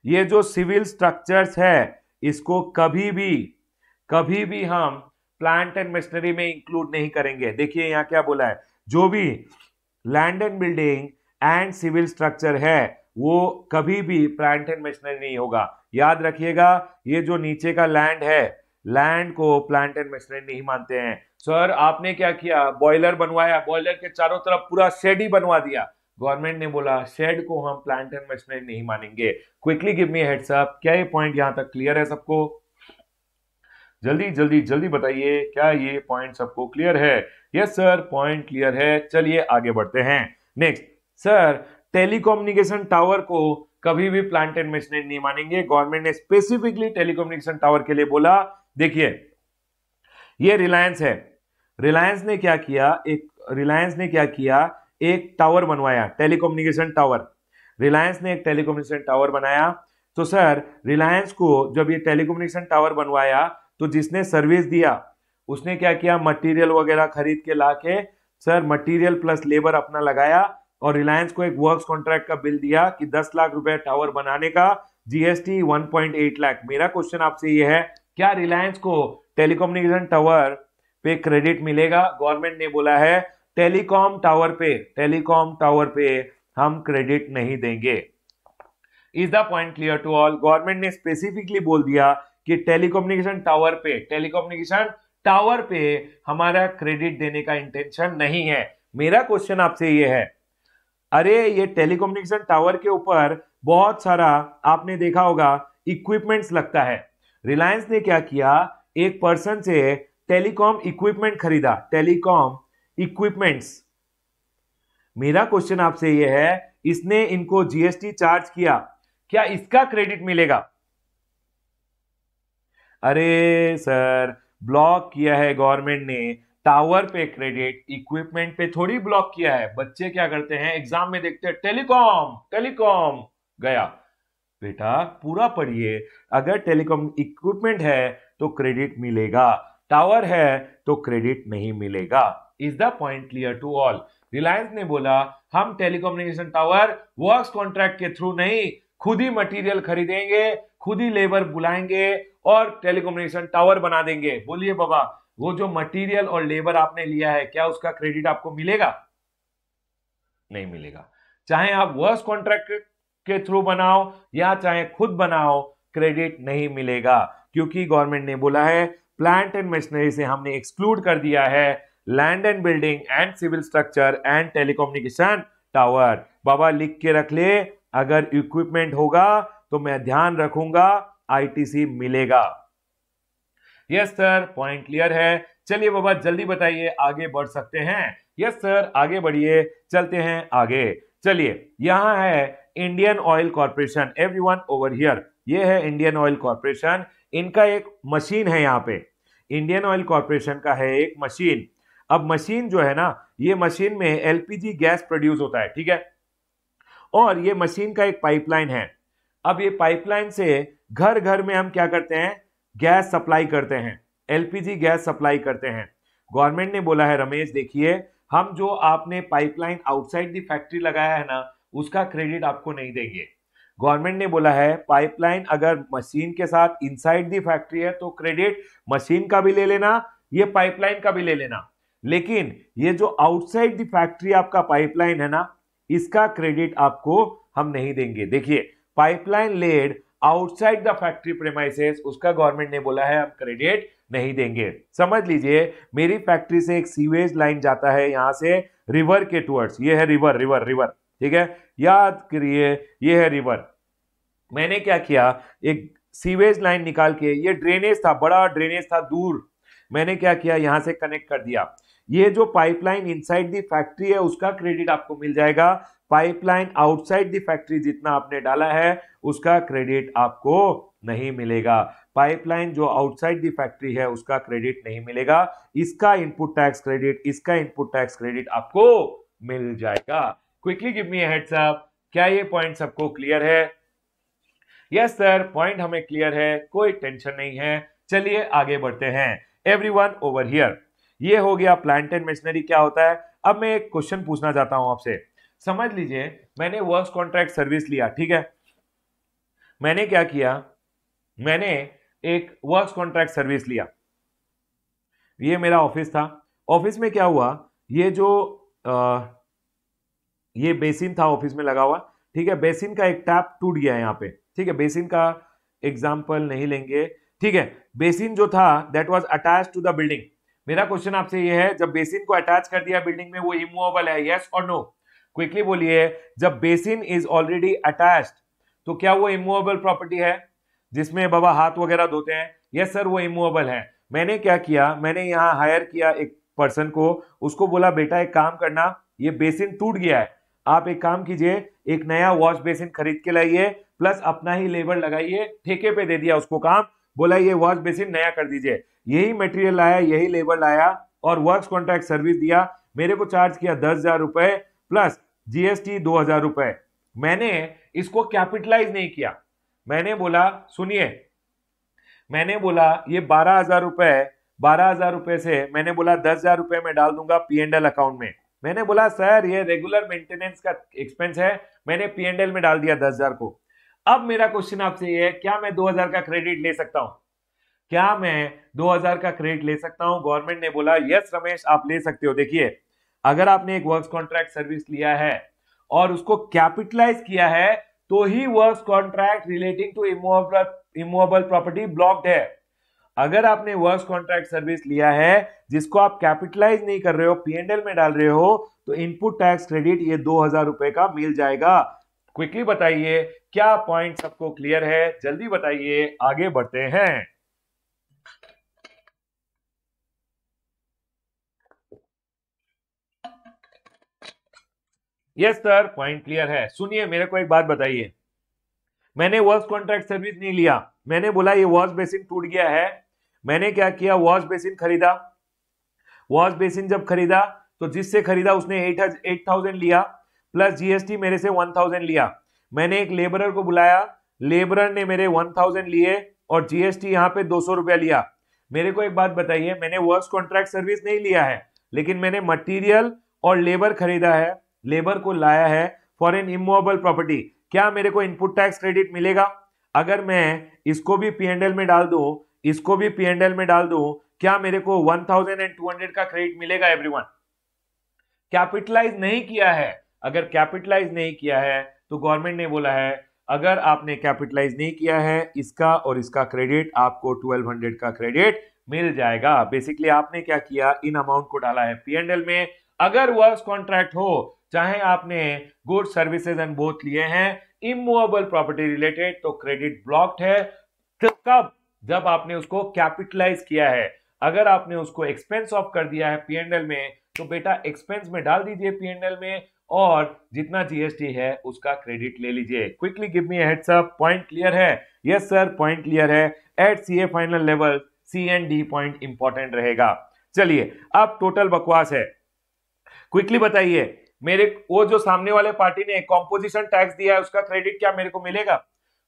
ये जो सिविल स्ट्रक्चर्स है इसको कभी भी कभी भी हम प्लांट एंड मशीनरी में इंक्लूड नहीं करेंगे देखिए यहां क्या बोला है जो भी land and building and civil structure है वो कभी भी प्लांट एंड मशीनरी नहीं होगा याद रखिएगा ये जो नीचे का लैंड है लैंड को प्लांट एंड मशीनरी नहीं मानते हैं सर आपने क्या किया बॉयलर बनवाया बॉयलर के चारों तरफ पूरा शेड ही बनवा दिया गवर्नमेंट ने बोला शेड को हम प्लांट एंड मशीनरी नहीं मानेंगे quickly give me heads up क्या ये पॉइंट यहां तक क्लियर है सबको जल्दी जल्दी जल्दी बताइए क्या ये पॉइंट सबको क्लियर है यस सर पॉइंट क्लियर है चलिए आगे बढ़ते हैं नेक्स्ट सर टेलीकोम्युनिकेशन टावर को कभी भी प्लांट एंड मशीनरी नहीं मानेंगे गवर्नमेंट ने स्पेसिफिकली टेलीकोम्युनिकेशन टावर के लिए बोला देखिए ये रिलायंस है रिलायंस ने क्या किया एक रिलायंस ने क्या किया एक टावर बनवाया टेलीकोम्युनिकेशन टावर रिलायंस ने एक टेलीकोम्युनिकेशन टावर बनाया तो सर रिलायंस को जब ये टेलीकोम्युनिकेशन टावर बनवाया तो जिसने सर्विस दिया उसने क्या किया मटेरियल वगैरह खरीद के ला के सर मटेरियल प्लस लेबर अपना लगाया और रिलायंस को एक वर्क्स कॉन्ट्रैक्ट का बिल दिया कि दस लाख रुपए टावर बनाने का GST one point eight lakh मेरा क्वेश्चन आपसे ये है क्या रिलायंस को टेलीकोम्युनिकेशन टावर पे क्रेडिट मिलेगा गवर्नमेंट ने बोला है टेलीकॉम टावर पे टेलीकॉम टावर पे हम क्रेडिट नहीं देंगे is the point clear to all government ने स्पेसिफिकली बोल दिया कि टेलीकोम्युनिकेशन टावर पे टेलीकोम्युनिकेशन टावर पे हमारा क्रेडिट देने का इंटेंशन नहीं है मेरा क्वेश्चन आपसे ये है अरे ये टेलीकोम्युनिकेशन टावर के ऊपर बहुत सारा आपने देखा होगा इक्विपमेंट्स लगता है रिलायंस ने क्या किया एक पर्सन से टेलीकॉम इक्विपमेंट खरीदा टेलीकॉम इक्विपमेंट्स मेरा क्वेश्चन आपसे यह है इसने इनको जीएसटी चार्ज किया क्या इसका क्रेडिट मिलेगा अरे सर ब्लॉक किया है गवर्नमेंट ने टावर पे क्रेडिट इक्विपमेंट पे थोड़ी ब्लॉक किया है बच्चे क्या करते हैं एग्जाम में देखते हैं टेलीकॉम टेलीकॉम गया बेटा पूरा पढ़िए अगर टेलीकॉम इक्विपमेंट है तो क्रेडिट मिलेगा टावर है तो क्रेडिट नहीं मिलेगा is the point clear to all Reliance ने बोला हम टेलीकोम्युनिकेशन टावर वर्क कॉन्ट्रैक्ट के थ्रू नहीं खुद ही मटेरियल खरीदेंगे खुद ही लेबर बुलाएंगे और टेलीकोम्युनिकेशन टावर बना देंगे बोलिए बाबा वो जो मटेरियल और लेबर आपने लिया है क्या उसका क्रेडिट आपको मिलेगा नहीं मिलेगा चाहे आप वर्स कॉन्ट्रैक्ट के थ्रू बनाओ या चाहे खुद बनाओ क्रेडिट नहीं मिलेगा क्योंकि गवर्नमेंट ने बोला है प्लांट एंड मशीनरी से हमने एक्सक्लूड कर दिया है land and building and civil structure and telecommunication tower बाबा लिख के रख ले अगर इक्विपमेंट होगा तो मैं ध्यान रखूंगा आईटीसी मिलेगा यस सर पॉइंट क्लियर है चलिए बाबा जल्दी बताइए आगे बढ़ सकते हैं यस सर आगे बढ़िए चलते हैं आगे चलिए यहाँ है Indian oil corporation one over here ये है इंडियन ऑयल कॉरपोरेशन इनका एक मशीन है यहाँ पे इंडियन ऑयल कॉरपोरेशन का है एक मशीन अब मशीन जो है ना ये मशीन में एलपीजी गैस प्रोड्यूस होता है ठीक है और ये मशीन का एक पाइपलाइन है अब ये पाइपलाइन से घर घर में हम क्या करते हैं गैस सप्लाई करते हैं एलपीजी गैस सप्लाई करते हैं गवर्नमेंट ने बोला है रमेश देखिए हम जो आपने पाइपलाइन आउटसाइड दी फैक्ट्री लगाया है ना उसका क्रेडिट आपको नहीं देंगे गवर्नमेंट ने बोला है पाइपलाइन अगर मशीन के साथ इनसाइड दी फैक्ट्री है तो क्रेडिट मशीन का भी ले लेना ये पाइपलाइन का भी ले लेना लेकिन ये जो आउटसाइड दी फैक्ट्री आपका पाइपलाइन है ना इसका क्रेडिट आपको हम नहीं देंगे देखिए pipeline laid outside the factory premises उसका गवर्नमेंट ने बोला है हम क्रेडिट नहीं देंगे समझ लीजिए मेरी फैक्ट्री से एक सीवेज लाइन जाता है यहाँ से रिवर के टूवर्ड्स ये है रिवर रिवर रिवर ठीक है याद करिए ये है रिवर मैंने क्या किया एक सीवेज लाइन निकाल के ये ड्रेनेज था बड़ा ड्रेनेज था दूर मैंने क्या किया यहाँ से कनेक्ट कर दिया ये जो पाइपलाइन इनसाइड दी फैक्ट्री है उसका क्रेडिट आपको मिल जाएगा पाइपलाइन आउटसाइड दी फैक्ट्री जितना आपने डाला है उसका क्रेडिट आपको नहीं मिलेगा पाइपलाइन जो आउटसाइड दी फैक्ट्री है उसका क्रेडिट नहीं मिलेगा इसका इनपुट टैक्स क्रेडिट इसका इनपुट टैक्स क्रेडिट आपको मिल जाएगा quickly give me heads up क्या ये पॉइंट सबको क्लियर है यस सर पॉइंट हमें क्लियर है कोई टेंशन नहीं है चलिए आगे बढ़ते हैं एवरी वन ओवर हियर ये हो गया प्लांट एंड मशीनरी क्या होता है अब मैं एक क्वेश्चन पूछना चाहता हूं आपसे समझ लीजिए मैंने वर्क कॉन्ट्रैक्ट सर्विस लिया ठीक है मैंने क्या किया मैंने एक वर्क कॉन्ट्रैक्ट सर्विस लिया ये मेरा ऑफिस था ऑफिस में क्या हुआ ये जो आ, ये बेसिन था ऑफिस में लगा हुआ ठीक है बेसिन का एक टैप टूट गया है यहाँ पे ठीक है बेसिन का एग्जाम्पल नहीं लेंगे ठीक है बेसिन जो था that was attach to the building मेरा क्वेश्चन आपसे ये है जब बेसिन को अटैच कर दिया बिल्डिंग में वो इमूवेबल है यस और नो क्विकली बोलिए जब बेसिन इज ऑलरेडी अटैच्ड तो क्या वो इमूवेबल प्रॉपर्टी है जिसमें बाबा हाथ वगैरह धोते हैं यस सर वो इमूवेबल है मैंने क्या किया मैंने यहाँ हायर किया एक पर्सन को उसको बोला बेटा एक काम करना ये बेसिन टूट गया है आप एक काम कीजिए एक नया वॉश बेसिन खरीद के लाइए प्लस अपना ही लेबर लगाइए ठेके पे दे दिया उसको काम बोला ये वॉश बेसिन नया कर दीजिए यही मटेरियल लाया यही लेबर लाया और वर्क कॉन्ट्रैक्ट सर्विस दिया मेरे को चार्ज किया दस हजार रुपए प्लस जीएसटी दो हजार रुपए मैंने इसको कैपिटलाइज नहीं किया मैंने बोला सुनिए मैंने बोला ये बारह हजार रुपए बारह हजार रुपए से मैंने बोला दस हजार रुपए में डाल दूंगा पी एंड एल अकाउंट में मैंने बोला सर ये रेगुलर मेंटेनेंस का एक्सपेंस है मैंने पी एंड एल में डाल दिया दस हजार को अब मेरा क्वेश्चन आपसे ये है क्या मैं दो हजार का क्रेडिट ले सकता हूँ क्या मैं दो हजार का क्रेडिट ले सकता हूँ गवर्नमेंट ने बोला यस रमेश आप ले सकते हो देखिए अगर आपने एक वर्क कॉन्ट्रैक्ट सर्विस लिया है और उसको कैपिटलाइज किया है तो ही works contract relating to immovable property blocked है अगर आपने वर्क्स कॉन्ट्रैक्ट सर्विस लिया है जिसको आप कैपिटलाइज नहीं कर रहे हो पीएनएल में डाल रहे हो तो इनपुट टैक्स क्रेडिट ये दो हजार रुपए का मिल जाएगा क्विकली बताइए क्या पॉइंट सबको क्लियर है जल्दी बताइए आगे बढ़ते हैं यस सर पॉइंट क्लियर है सुनिए मेरे को एक बात बताइए मैंने वॉश कॉन्ट्रैक्ट सर्विस नहीं लिया मैंने बोला ये वॉश बेसिन टूट गया है मैंने क्या किया वॉश बेसिन खरीदा वॉश बेसिन जब खरीदा तो जिससे खरीदा उसने एट एट थाउजेंड लिया प्लस जीएसटी मेरे से वन थाउजेंड लिया मैंने एक लेबरर को बुलाया लेबरर ने मेरे वन थाउजेंड लिए और जीएसटी यहाँ पे दो सौ रुपया लिया मेरे को एक बात बताइए मैंने वर्क कॉन्ट्रैक्ट सर्विस नहीं लिया है लेकिन मैंने मटेरियल और लेबर खरीदा है लेबर को लाया है फॉर एन इमोबल प्रॉपर्टी क्या मेरे को इनपुट टैक्स क्रेडिट मिलेगा अगर मैं इसको भी पीएनएल में डाल दू इसको भी पीएनएल में डाल दू क्या मेरे को 1200 का क्रेडिट मिलेगा एवरीवन कैपिटलाइज नहीं किया है अगर कैपिटलाइज नहीं किया है तो गवर्नमेंट ने बोला है अगर आपने कैपिटलाइज नहीं किया है इसका और इसका क्रेडिट आपको 1200 का क्रेडिट मिल जाएगा बेसिकली आपने क्या किया इन अमाउंट को डाला है पीएनएल में अगर वर्क कॉन्ट्रैक्ट हो चाहे आपने गुड सर्विसेज एंड बोथ लिए हैं इमूवेबल प्रॉपर्टी रिलेटेड तो क्रेडिट ब्लॉक्ड है तो कब जब आपने उसको कैपिटलाइज किया है अगर आपने उसको एक्सपेंस ऑफ कर दिया है पीएनएल में तो बेटा एक्सपेंस में डाल दीजिए पीएनएल में और जितना जीएसटी है उसका क्रेडिट ले लीजिए quickly give me heads up point clear है यस सर पॉइंट क्लियर है at CA final level C and D point important रहेगा चलिए अब टोटल बकवास है क्विकली बताइए मेरे वो जो सामने वाले पार्टी ने कॉम्पोजिशन टैक्स दिया है उसका क्रेडिट क्या मेरे को मिलेगा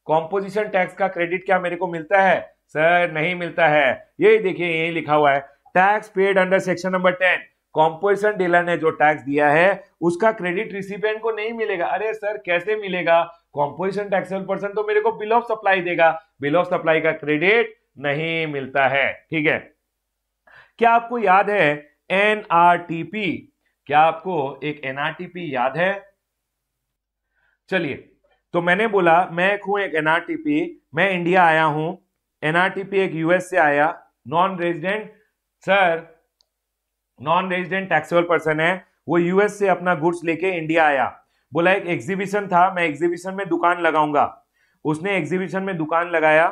कॉम्पोजिशन टैक्स का क्रेडिट क्या मेरे को मिलता है सर नहीं मिलता है यही देखिए यही लिखा हुआ है tax paid under section number ten composition dealer ने जो टैक्स दिया है उसका क्रेडिट रिसिपियंट को नहीं मिलेगा अरे सर कैसे मिलेगा कॉम्पोजिशन टैक्सेबल पर्सन तो मेरे को बिल ऑफ सप्लाई देगा बिल ऑफ सप्लाई का क्रेडिट नहीं मिलता है ठीक है क्या आपको याद है एनआरटीपी क्या आपको एक एनआरटीपी याद है चलिए तो मैंने बोला मैं एक हूं एक एनआरटीपी मैं इंडिया आया हूं एनआरटीपी एक यूएस से आया non resident sir non resident taxable person है वो यूएस से अपना गुड्स लेके इंडिया आया बोला एक एग्जीबिशन था मैं एग्जीबिशन में दुकान लगाऊंगा उसने एग्जीबिशन में दुकान लगाया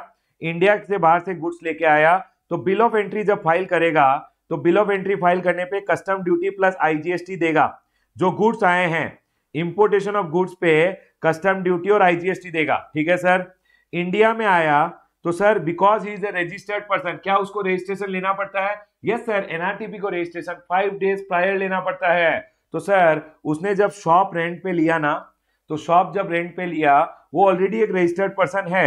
इंडिया से बाहर से गुड्स लेके आया तो बिल ऑफ एंट्री जब फाइल करेगा तो बिल ऑफ एंट्री फाइल करने पे कस्टम ड्यूटी प्लस आईजीएसटी देगा जो गुड्स आए हैं इंपोर्टेशन ऑफ गुड्स पे कस्टम ड्यूटी और आईजीएसटी देगा ठीक है सर इंडिया में आया तो sir because he is a registered person क्या उसको रजिस्ट्रेशन लेना पड़ता है यस सर एनआरटीपी को रजिस्ट्रेशन फाइव डेज प्रायर लेना पड़ता है तो सर उसने जब शॉप रेंट पे लिया ना तो शॉप जब रेंट पे लिया वो ऑलरेडी एक रजिस्टर्ड पर्सन है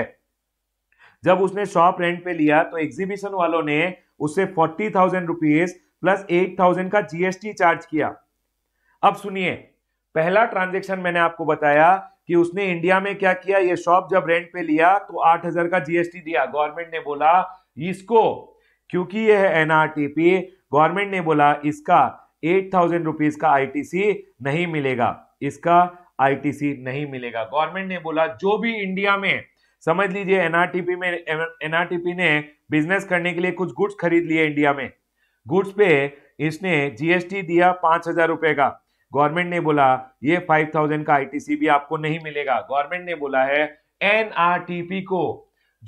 जब उसने शॉप रेंट पे लिया तो एग्जीबिशन वालों ने उससे forty thousand rupees plus eight thousand का जीएसटी चार्ज किया अब सुनिए पहला ट्रांजेक्शन मैंने आपको बताया कि उसने इंडिया में क्या किया ये शॉप जब रेंट पे लिया तो आठ हजार का जीएसटी दिया गवर्नमेंट ने बोला इसको क्योंकि ये है एनआरटीपी गवर्नमेंट ने बोला इसका एट थाउजेंड रुपीज का आईटीसी नहीं मिलेगा इसका आईटीसी नहीं मिलेगा गवर्नमेंट ने बोला जो भी इंडिया में समझ लीजिए एनआरटीपी में एनआरटीपी ने बिजनेस करने के लिए कुछ गुड्स खरीद लिए इंडिया में गुड्स पे इसने जीएसटी दिया पांच हजार रुपए का गवर्नमेंट ने बोला ये फाइव थाउजेंड का आईटीसी भी आपको नहीं मिलेगा गवर्नमेंट ने बोला है एनआरटीपी को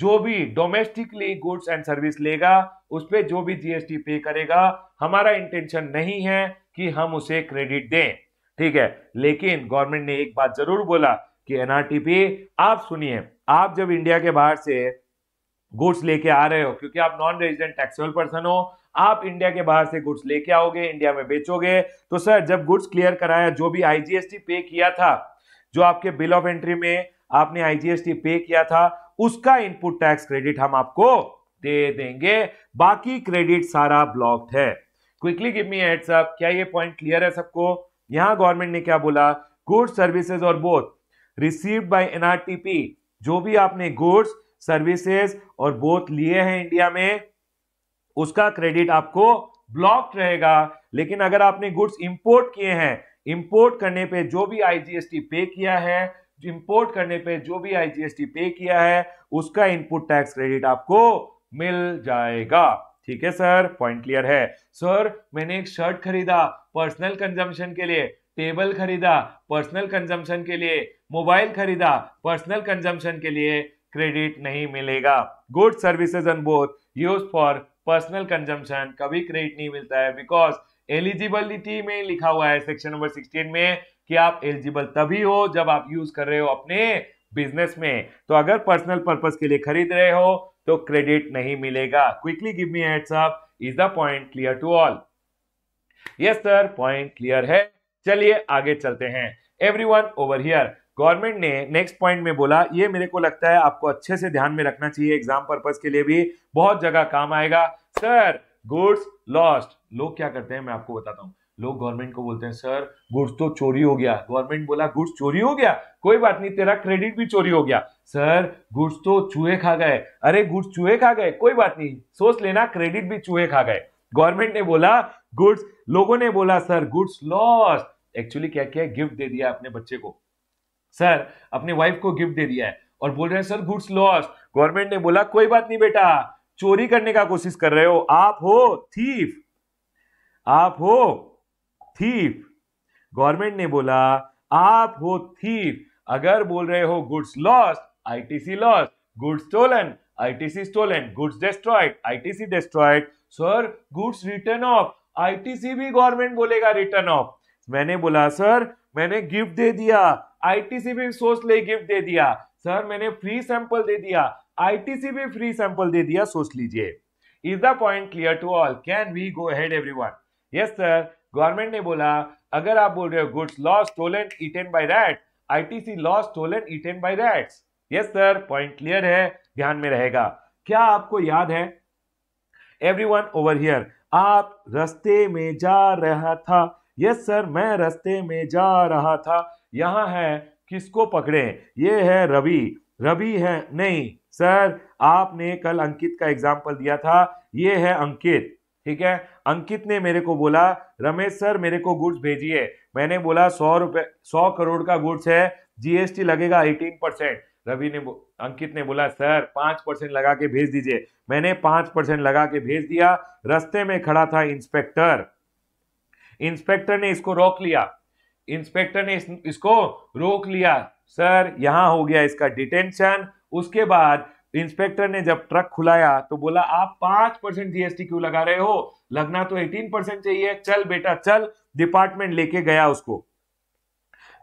जो भी डोमेस्टिकली गुड्स एंड सर्विस लेगा उस पर जो भी जीएसटी पे करेगा हमारा इंटेंशन नहीं है कि हम उसे क्रेडिट दें ठीक है लेकिन गवर्नमेंट ने एक बात जरूर बोला कि एनआरटीपी आप सुनिए आप जब इंडिया के बाहर से गुड्स लेके आ रहे हो क्योंकि आप नॉन रेजिडेंट टैक्सेबल पर्सन हो आप इंडिया के बाहर से गुड्स लेके आओगे इंडिया में बेचोगे तो सर जब गुड्स क्लियर कराया जो भी आईजीएसटी पे किया था जो आपके बिल ऑफ एंट्री में आपने आईजीएसटी पे किया था उसका इनपुट टैक्स क्रेडिट हम आपको दे देंगे बाकी क्रेडिट सारा ब्लॉक्ड है quickly give me heads up क्या ये पॉइंट क्लियर है सबको यहां गवर्नमेंट ने क्या बोला गुड्स सर्विसेज और बोथ रिसीव्ड बाय एनआरटीपी जो भी आपने गुड्स सर्विसेज और बोथ लिए हैं इंडिया में उसका क्रेडिट आपको ब्लॉक्ड रहेगा लेकिन अगर आपने गुड्स इंपोर्ट किए हैं इंपोर्ट करने पे जो भी आईजीएसटी पे किया है इंपोर्ट करने पे जो भी आईजीएसटी पे किया है उसका इनपुट टैक्स क्रेडिट आपको मिल जाएगा ठीक है सर पॉइंट क्लियर है सर मैंने एक शर्ट खरीदा पर्सनल कंजम्पशन के लिए टेबल खरीदा पर्सनल कंजम्पशन के लिए मोबाइल खरीदा पर्सनल कंजम्पशन के लिए क्रेडिट नहीं मिलेगा good services on both use for personal consumption कभी क्रेडिट नहीं मिलता है बिकॉज एलिजिबिलिटी में लिखा हुआ है सेक्शन नंबर 16 में कि आप एलिजिबल तभी हो जब आप यूज कर रहे हो अपने बिजनेस में तो अगर पर्सनल पर्पज के लिए खरीद रहे हो तो क्रेडिट नहीं मिलेगा quickly give me heads up is the point clear to all yes sir point clear है चलिए आगे चलते हैं एवरीवन ओवर हियर गवर्नमेंट ने नेक्स्ट पॉइंट में बोला ये मेरे को लगता है आपको अच्छे से ध्यान में रखना चाहिए एग्जाम पर्पज के लिए भी बहुत जगह काम आएगा सर गुड्स लॉस्ट लोग क्या करते हैं मैं आपको बताता हूँ लोग गवर्नमेंट को बोलते हैं सर गुड्स तो चोरी हो गया गवर्नमेंट बोला गुड्स चोरी हो गया कोई बात नहीं तेरा क्रेडिट भी चोरी हो गया सर गुड्स तो चूहे खा गए अरे गुड्स चूहे खा गए कोई बात नहीं सोच लेना क्रेडिट भी चूहे खा गए गवर्नमेंट ने बोला गुड्स लोगों ने बोला सर गुड्स लॉस्ट एक्चुअली क्या क्या गिफ्ट दे दिया अपने बच्चे को सर अपने वाइफ को गिफ्ट दे दिया है और बोल रहे हैं सर गुड्स लॉस गवर्नमेंट ने बोला कोई बात नहीं बेटा चोरी करने का कोशिश कर रहे हो आप हो थीफ आप हो थीफ गवर्नमेंट ने बोला आप हो थीफ अगर बोल रहे हो goods loss ITC loss goods stolen ITC stolen goods destroyed ITC destroyed sir goods written off ITC भी गवर्नमेंट बोलेगा रिटर्न ऑफ मैंने बोला सर मैंने गिफ्ट दे दिया आईटीसी भी सोच ले गिफ्ट दे दिया सर मैंने फ्री सैंपल दे दिया आईटीसी भी फ्री सैंपल दे दिया सोच लीजिए is the point clear to all can we go ahead everyone yes sir government ने बोला अगर आप बोल रहे हो goods loss stolen eaten by rat ITC loss stolen eaten by rats yes sir point clear है ध्यान में रहेगा क्या आपको याद है एवरीवन ओवर हियर आप रस्ते में जा रहा था यस yes, सर मैं रस्ते में जा रहा था यहाँ है किसको पकड़े ये है रवि रवि है नहीं सर आपने कल अंकित का एग्जाम्पल दिया था ये है अंकित ठीक है अंकित ने मेरे को बोला रमेश सर मेरे को गुड्स भेजिए मैंने बोला सौ रुपए सौ करोड़ का गुड्स है जीएसटी लगेगा एटीन परसेंट रवि ने अंकित ने बोला सर पांच परसेंट लगा के भेज दीजिए मैंने पांच परसेंट लगा के भेज दिया रस्ते में खड़ा था इंस्पेक्टर इंस्पेक्टर ने इसको रोक लिया इंस्पेक्टर ने इस, इसको रोक लिया सर यहां हो गया इसका डिटेंशन उसके बाद इंस्पेक्टर ने जब ट्रक खुलाया तो बोला आप पांच परसेंट जीएसटी क्यों लगा रहे हो लगना तो एटीन परसेंट चाहिए चल बेटा चल डिपार्टमेंट लेके गया उसको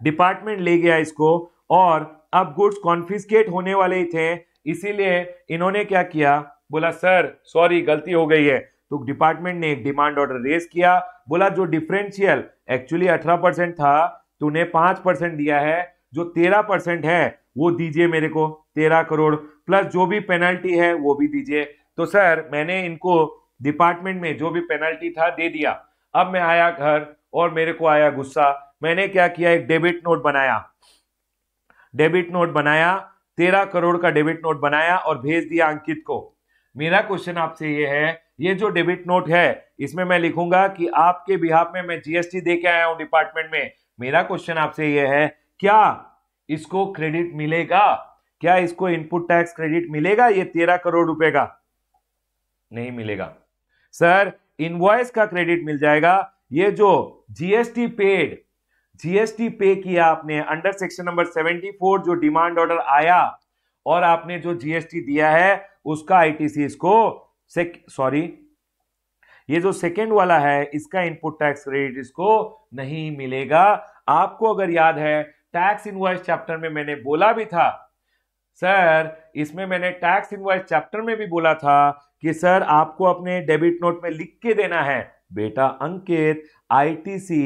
डिपार्टमेंट ले गया इसको और अब गुड्स कॉन्फिस्केट होने वाले ही थे इसीलिए इन्होंने क्या किया बोला सर सॉरी गलती हो गई है तो डिपार्टमेंट ने एक डिमांड ऑर्डर रेज किया बोला जो डिफरेंशियल एक्चुअली अठारह परसेंट था तूने पांच परसेंट दिया है जो तेरह परसेंट है वो दीजिए मेरे को तेरह करोड़ प्लस जो भी पेनल्टी है वो भी दीजिए तो सर मैंने इनको डिपार्टमेंट में जो भी पेनल्टी था दे दिया अब मैं आया घर और मेरे को आया गुस्सा मैंने क्या किया एक डेबिट नोट बनाया डेबिट नोट बनाया तेरह करोड़ का डेबिट नोट बनाया और भेज दिया अंकित को मेरा क्वेश्चन आपसे ये है ये जो डेबिट नोट है इसमें मैं लिखूंगा कि आपके बिहार में मैं जीएसटी दे के आया हूं डिपार्टमेंट में मेरा क्वेश्चन आपसे ये है क्या इसको क्रेडिट मिलेगा क्या इसको इनपुट टैक्स क्रेडिट मिलेगा ये तेरह करोड़ रुपए का नहीं मिलेगा सर इनवॉइस का क्रेडिट मिल जाएगा ये जो जीएसटी पेड जीएसटी पे किया आपने अंडर सेक्शन नंबर 74 जो डिमांड ऑर्डर आया और आपने जो जीएसटी दिया है उसका आईटीसी इसको सॉरी ये जो सेकेंड वाला है इसका इनपुट टैक्स क्रेडिट इसको नहीं मिलेगा आपको अगर याद है टैक्स इनवॉइस चैप्टर में मैंने बोला भी था सर इसमें मैंने टैक्स इनवॉइस चैप्टर में भी बोला था कि सर आपको अपने डेबिट नोट में लिख के देना है बेटा Ankit ITC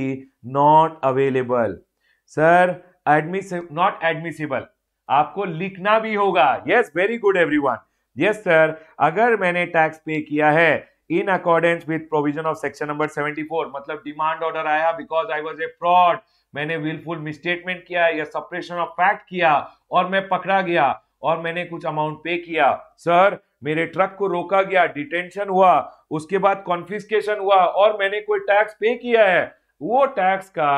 not available sir admis not admissible आपको लिखना भी होगा yes very good everyone yes sir अगर मैंने टैक्स पे किया है in accordance with provision of section number 74 मतलब डिमांड ऑर्डर आया because I was a fraud मैंने विलफुल मिसस्टेटमेंट किया या सप्रेशन ऑफ फैक्ट किया और मैं पकड़ा गया और मैंने कुछ अमाउंट पे किया सर मेरे ट्रक को रोका गया डिटेंशन हुआ उसके बाद कॉन्फिस्केशन हुआ और मैंने कोई टैक्स पे किया है वो टैक्स का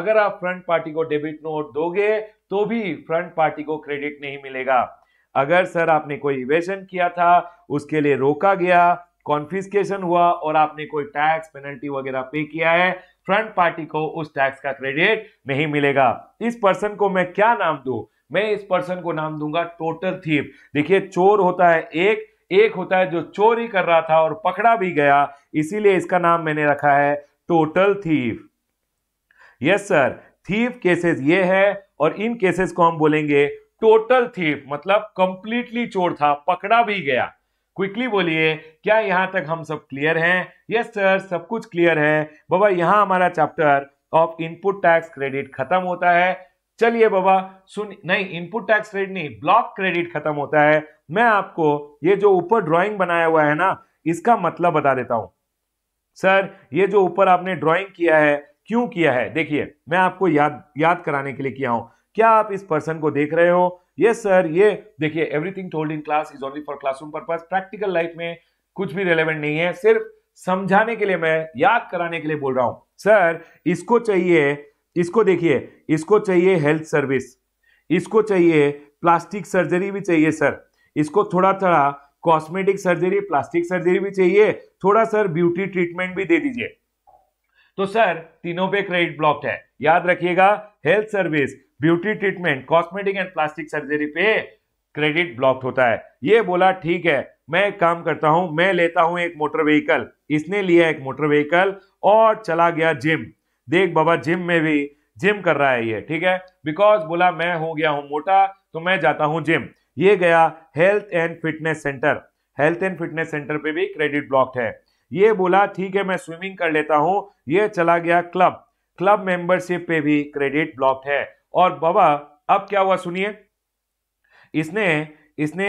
अगर आप फ्रंट पार्टी को डेबिट नोट दोगे तो भी फ्रंट पार्टी को क्रेडिट नहीं मिलेगा अगर सर आपने कोई इवेशन किया था उसके लिए रोका गया कॉन्फिस्केशन हुआ और आपने कोई टैक्स पेनल्टी वगैरह पे किया है फ्रंट पार्टी को उस टैक्स का क्रेडिट नहीं मिलेगा इस पर्सन को मैं क्या नाम दू मैं इस पर्सन को नाम दूंगा टोटल थीप देखिए चोर होता है एक एक होता है जो चोरी कर रहा था और पकड़ा भी गया इसीलिए इसका नाम मैंने रखा है total thief yes sir thief cases ये है और इन केसेस को हम बोलेंगे टोटल थी मतलब कंप्लीटली चोर था पकड़ा भी गया क्विकली बोलिए क्या यहां तक हम सब क्लियर हैं यस सर सब कुछ क्लियर है बाबा यहां हमारा chapter of input tax credit खत्म होता है चलिए बाबा सुन नहीं इनपुट टैक्स क्रेडिट नहीं ब्लॉक क्रेडिट खत्म होता है मैं आपको ये जो ऊपर ड्राइंग बनाया हुआ है ना इसका मतलब बता देता हूं सर ये जो ऊपर आपने ड्राइंग किया है क्यों किया है देखिए मैं आपको याद याद कराने के लिए किया हूं क्या आप इस पर्सन को देख रहे हो यस सर ये देखिए everything told in class is only for classroom purpose practical life में कुछ भी रेलेवेंट नहीं है सिर्फ समझाने के लिए मैं याद कराने के लिए बोल रहा हूं सर इसको चाहिए इसको देखिए इसको चाहिए हेल्थ सर्विस इसको चाहिए प्लास्टिक सर्जरी भी चाहिए सर इसको थोड़ा थोड़ा कॉस्मेटिक सर्जरी प्लास्टिक सर्जरी भी चाहिए थोड़ा सर ब्यूटी ट्रीटमेंट भी दे दीजिए तो सर तीनों पे क्रेडिट ब्लॉक है याद रखिएगा health service beauty treatment cosmetic and plastic surgery पे क्रेडिट ब्लॉक होता है ये बोला ठीक है मैं एक काम करता हूं मैं लेता हूं एक मोटर व्हीकल इसने लिया एक मोटर व्हीकल और चला गया जिम देख बाबा जिम में भी जिम कर रहा है ये ठीक है बिकॉज बोला मैं हो गया हूं मोटा तो मैं जाता हूं जिम ये गया health and fitness centre health and fitness centre पे भी क्रेडिट ब्लॉक्ड है ये बोला ठीक है मैं स्विमिंग कर लेता हूं ये चला गया क्लब क्लब मेंबरशिप पे भी क्रेडिट ब्लॉक्ड है और बाबा अब क्या हुआ सुनिए इसने इसने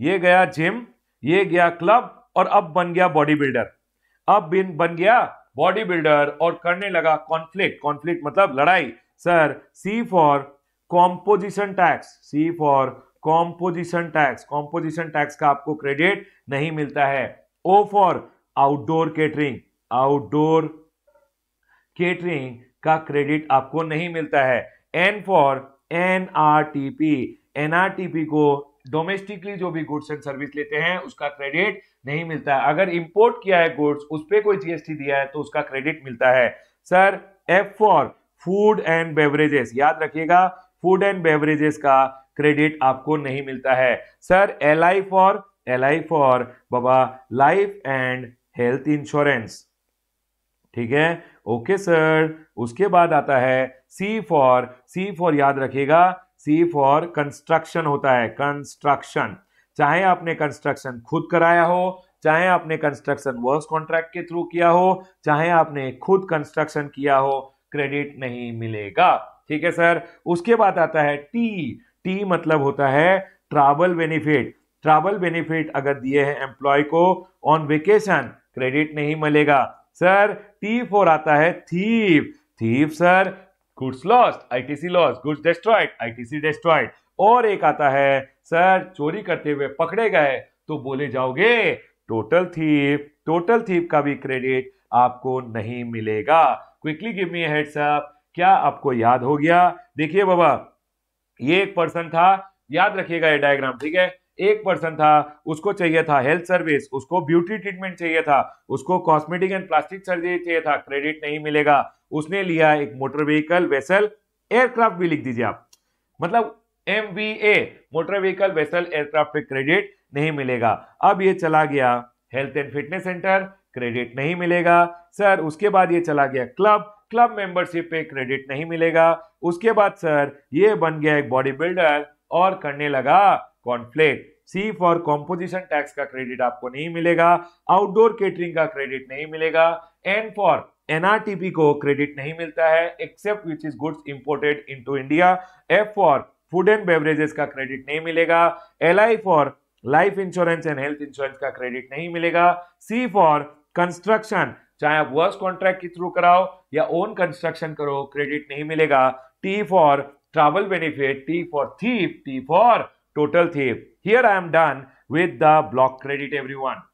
ये गया जिम ये गया क्लब और अब बन गया बॉडी बिल्डर अब बिन बन गया बॉडी बिल्डर और करने लगा कॉन्फ्लिक्ट कॉन्फ्लिक्ट मतलब लड़ाई sir C for composition tax C for composition tax composition tax का आपको क्रेडिट नहीं मिलता है O for outdoor catering outdoor catering का क्रेडिट आपको नहीं मिलता है N for N R T P N R T P को डोमेस्टिकली जो भी गुड्स एंड सर्विस लेते हैं उसका क्रेडिट नहीं मिलता है अगर इंपोर्ट किया है गुड्स उस पर कोई जीएसटी दिया है तो उसका क्रेडिट मिलता है sir F for food and beverages याद रखिएगा फूड एंड बेवरेजेस का क्रेडिट आपको नहीं मिलता है sir L I for L I for बाबा लाइफ एंड हेल्थ इंश्योरेंस ठीक है ओके सर उसके बाद आता है सी फॉर सी फॉर याद रखेगा सी फॉर कंस्ट्रक्शन होता है कंस्ट्रक्शन चाहे आपने कंस्ट्रक्शन खुद कराया हो चाहे आपने कंस्ट्रक्शन वर्क कॉन्ट्रैक्ट के थ्रू किया हो चाहे आपने खुद कंस्ट्रक्शन किया हो क्रेडिट नहीं मिलेगा ठीक है सर उसके बाद आता है टी टी मतलब होता है ट्रैवल बेनिफिट ट्रैवल बेनिफिट अगर दिए हैं एम्प्लॉय को ऑन वेकेशन क्रेडिट नहीं मिलेगा सर टी फोर आता है thief thief sir goods lost ITC lost goods destroyed ITC destroyed और एक आता है सर चोरी करते हुए पकड़े गए तो बोले जाओगे टोटल थीप टोटल थीप का भी क्रेडिट आपको नहीं मिलेगा क्विकली गिव मी हेड साहब क्या आपको याद हो गया देखिए बाबा ये एक पर्सन था याद रखिएगा ये डायग्राम ठीक है एक पर्सन था उसको चाहिए था हेल्थ सर्विस उसको ब्यूटी ट्रीटमेंट चाहिए था उसको कॉस्मेटिक एंड प्लास्टिक सर्जरी चाहिए था क्रेडिट नहीं मिलेगा उसने लिया एक मोटर व्हीकल वेसल एयरक्राफ्ट भी लिख दीजिए आप मतलब M motor vehicle vessel aircraft पे क्रेडिट नहीं मिलेगा अब ये चला गया health and fitness centre credit नहीं मिलेगा सर उसके बाद ये चला गया क्लब क्लब मेंबरशिप पे क्रेडिट नहीं मिलेगा उसके बाद सर ये बन गया एक बॉडी बिल्डर और करने लगा cornflakes C for composition tax का क्रेडिट आपको नहीं मिलेगा आउटडोर केटरिंग का क्रेडिट नहीं मिलेगा एन फॉर एनआरटीपी को क्रेडिट नहीं मिलता है except which is goods imported into India F for food and beverages का क्रेडिट नहीं मिलेगा L I for life insurance and health insurance का क्रेडिट नहीं मिलेगा सी फॉर कंस्ट्रक्शन चाहे आप वर्स कॉन्ट्रैक्ट के थ्रू कराओ या ओन कंस्ट्रक्शन करो क्रेडिट नहीं मिलेगा T for travel benefit T for thief T for total thief. Here I am done with the block credit everyone.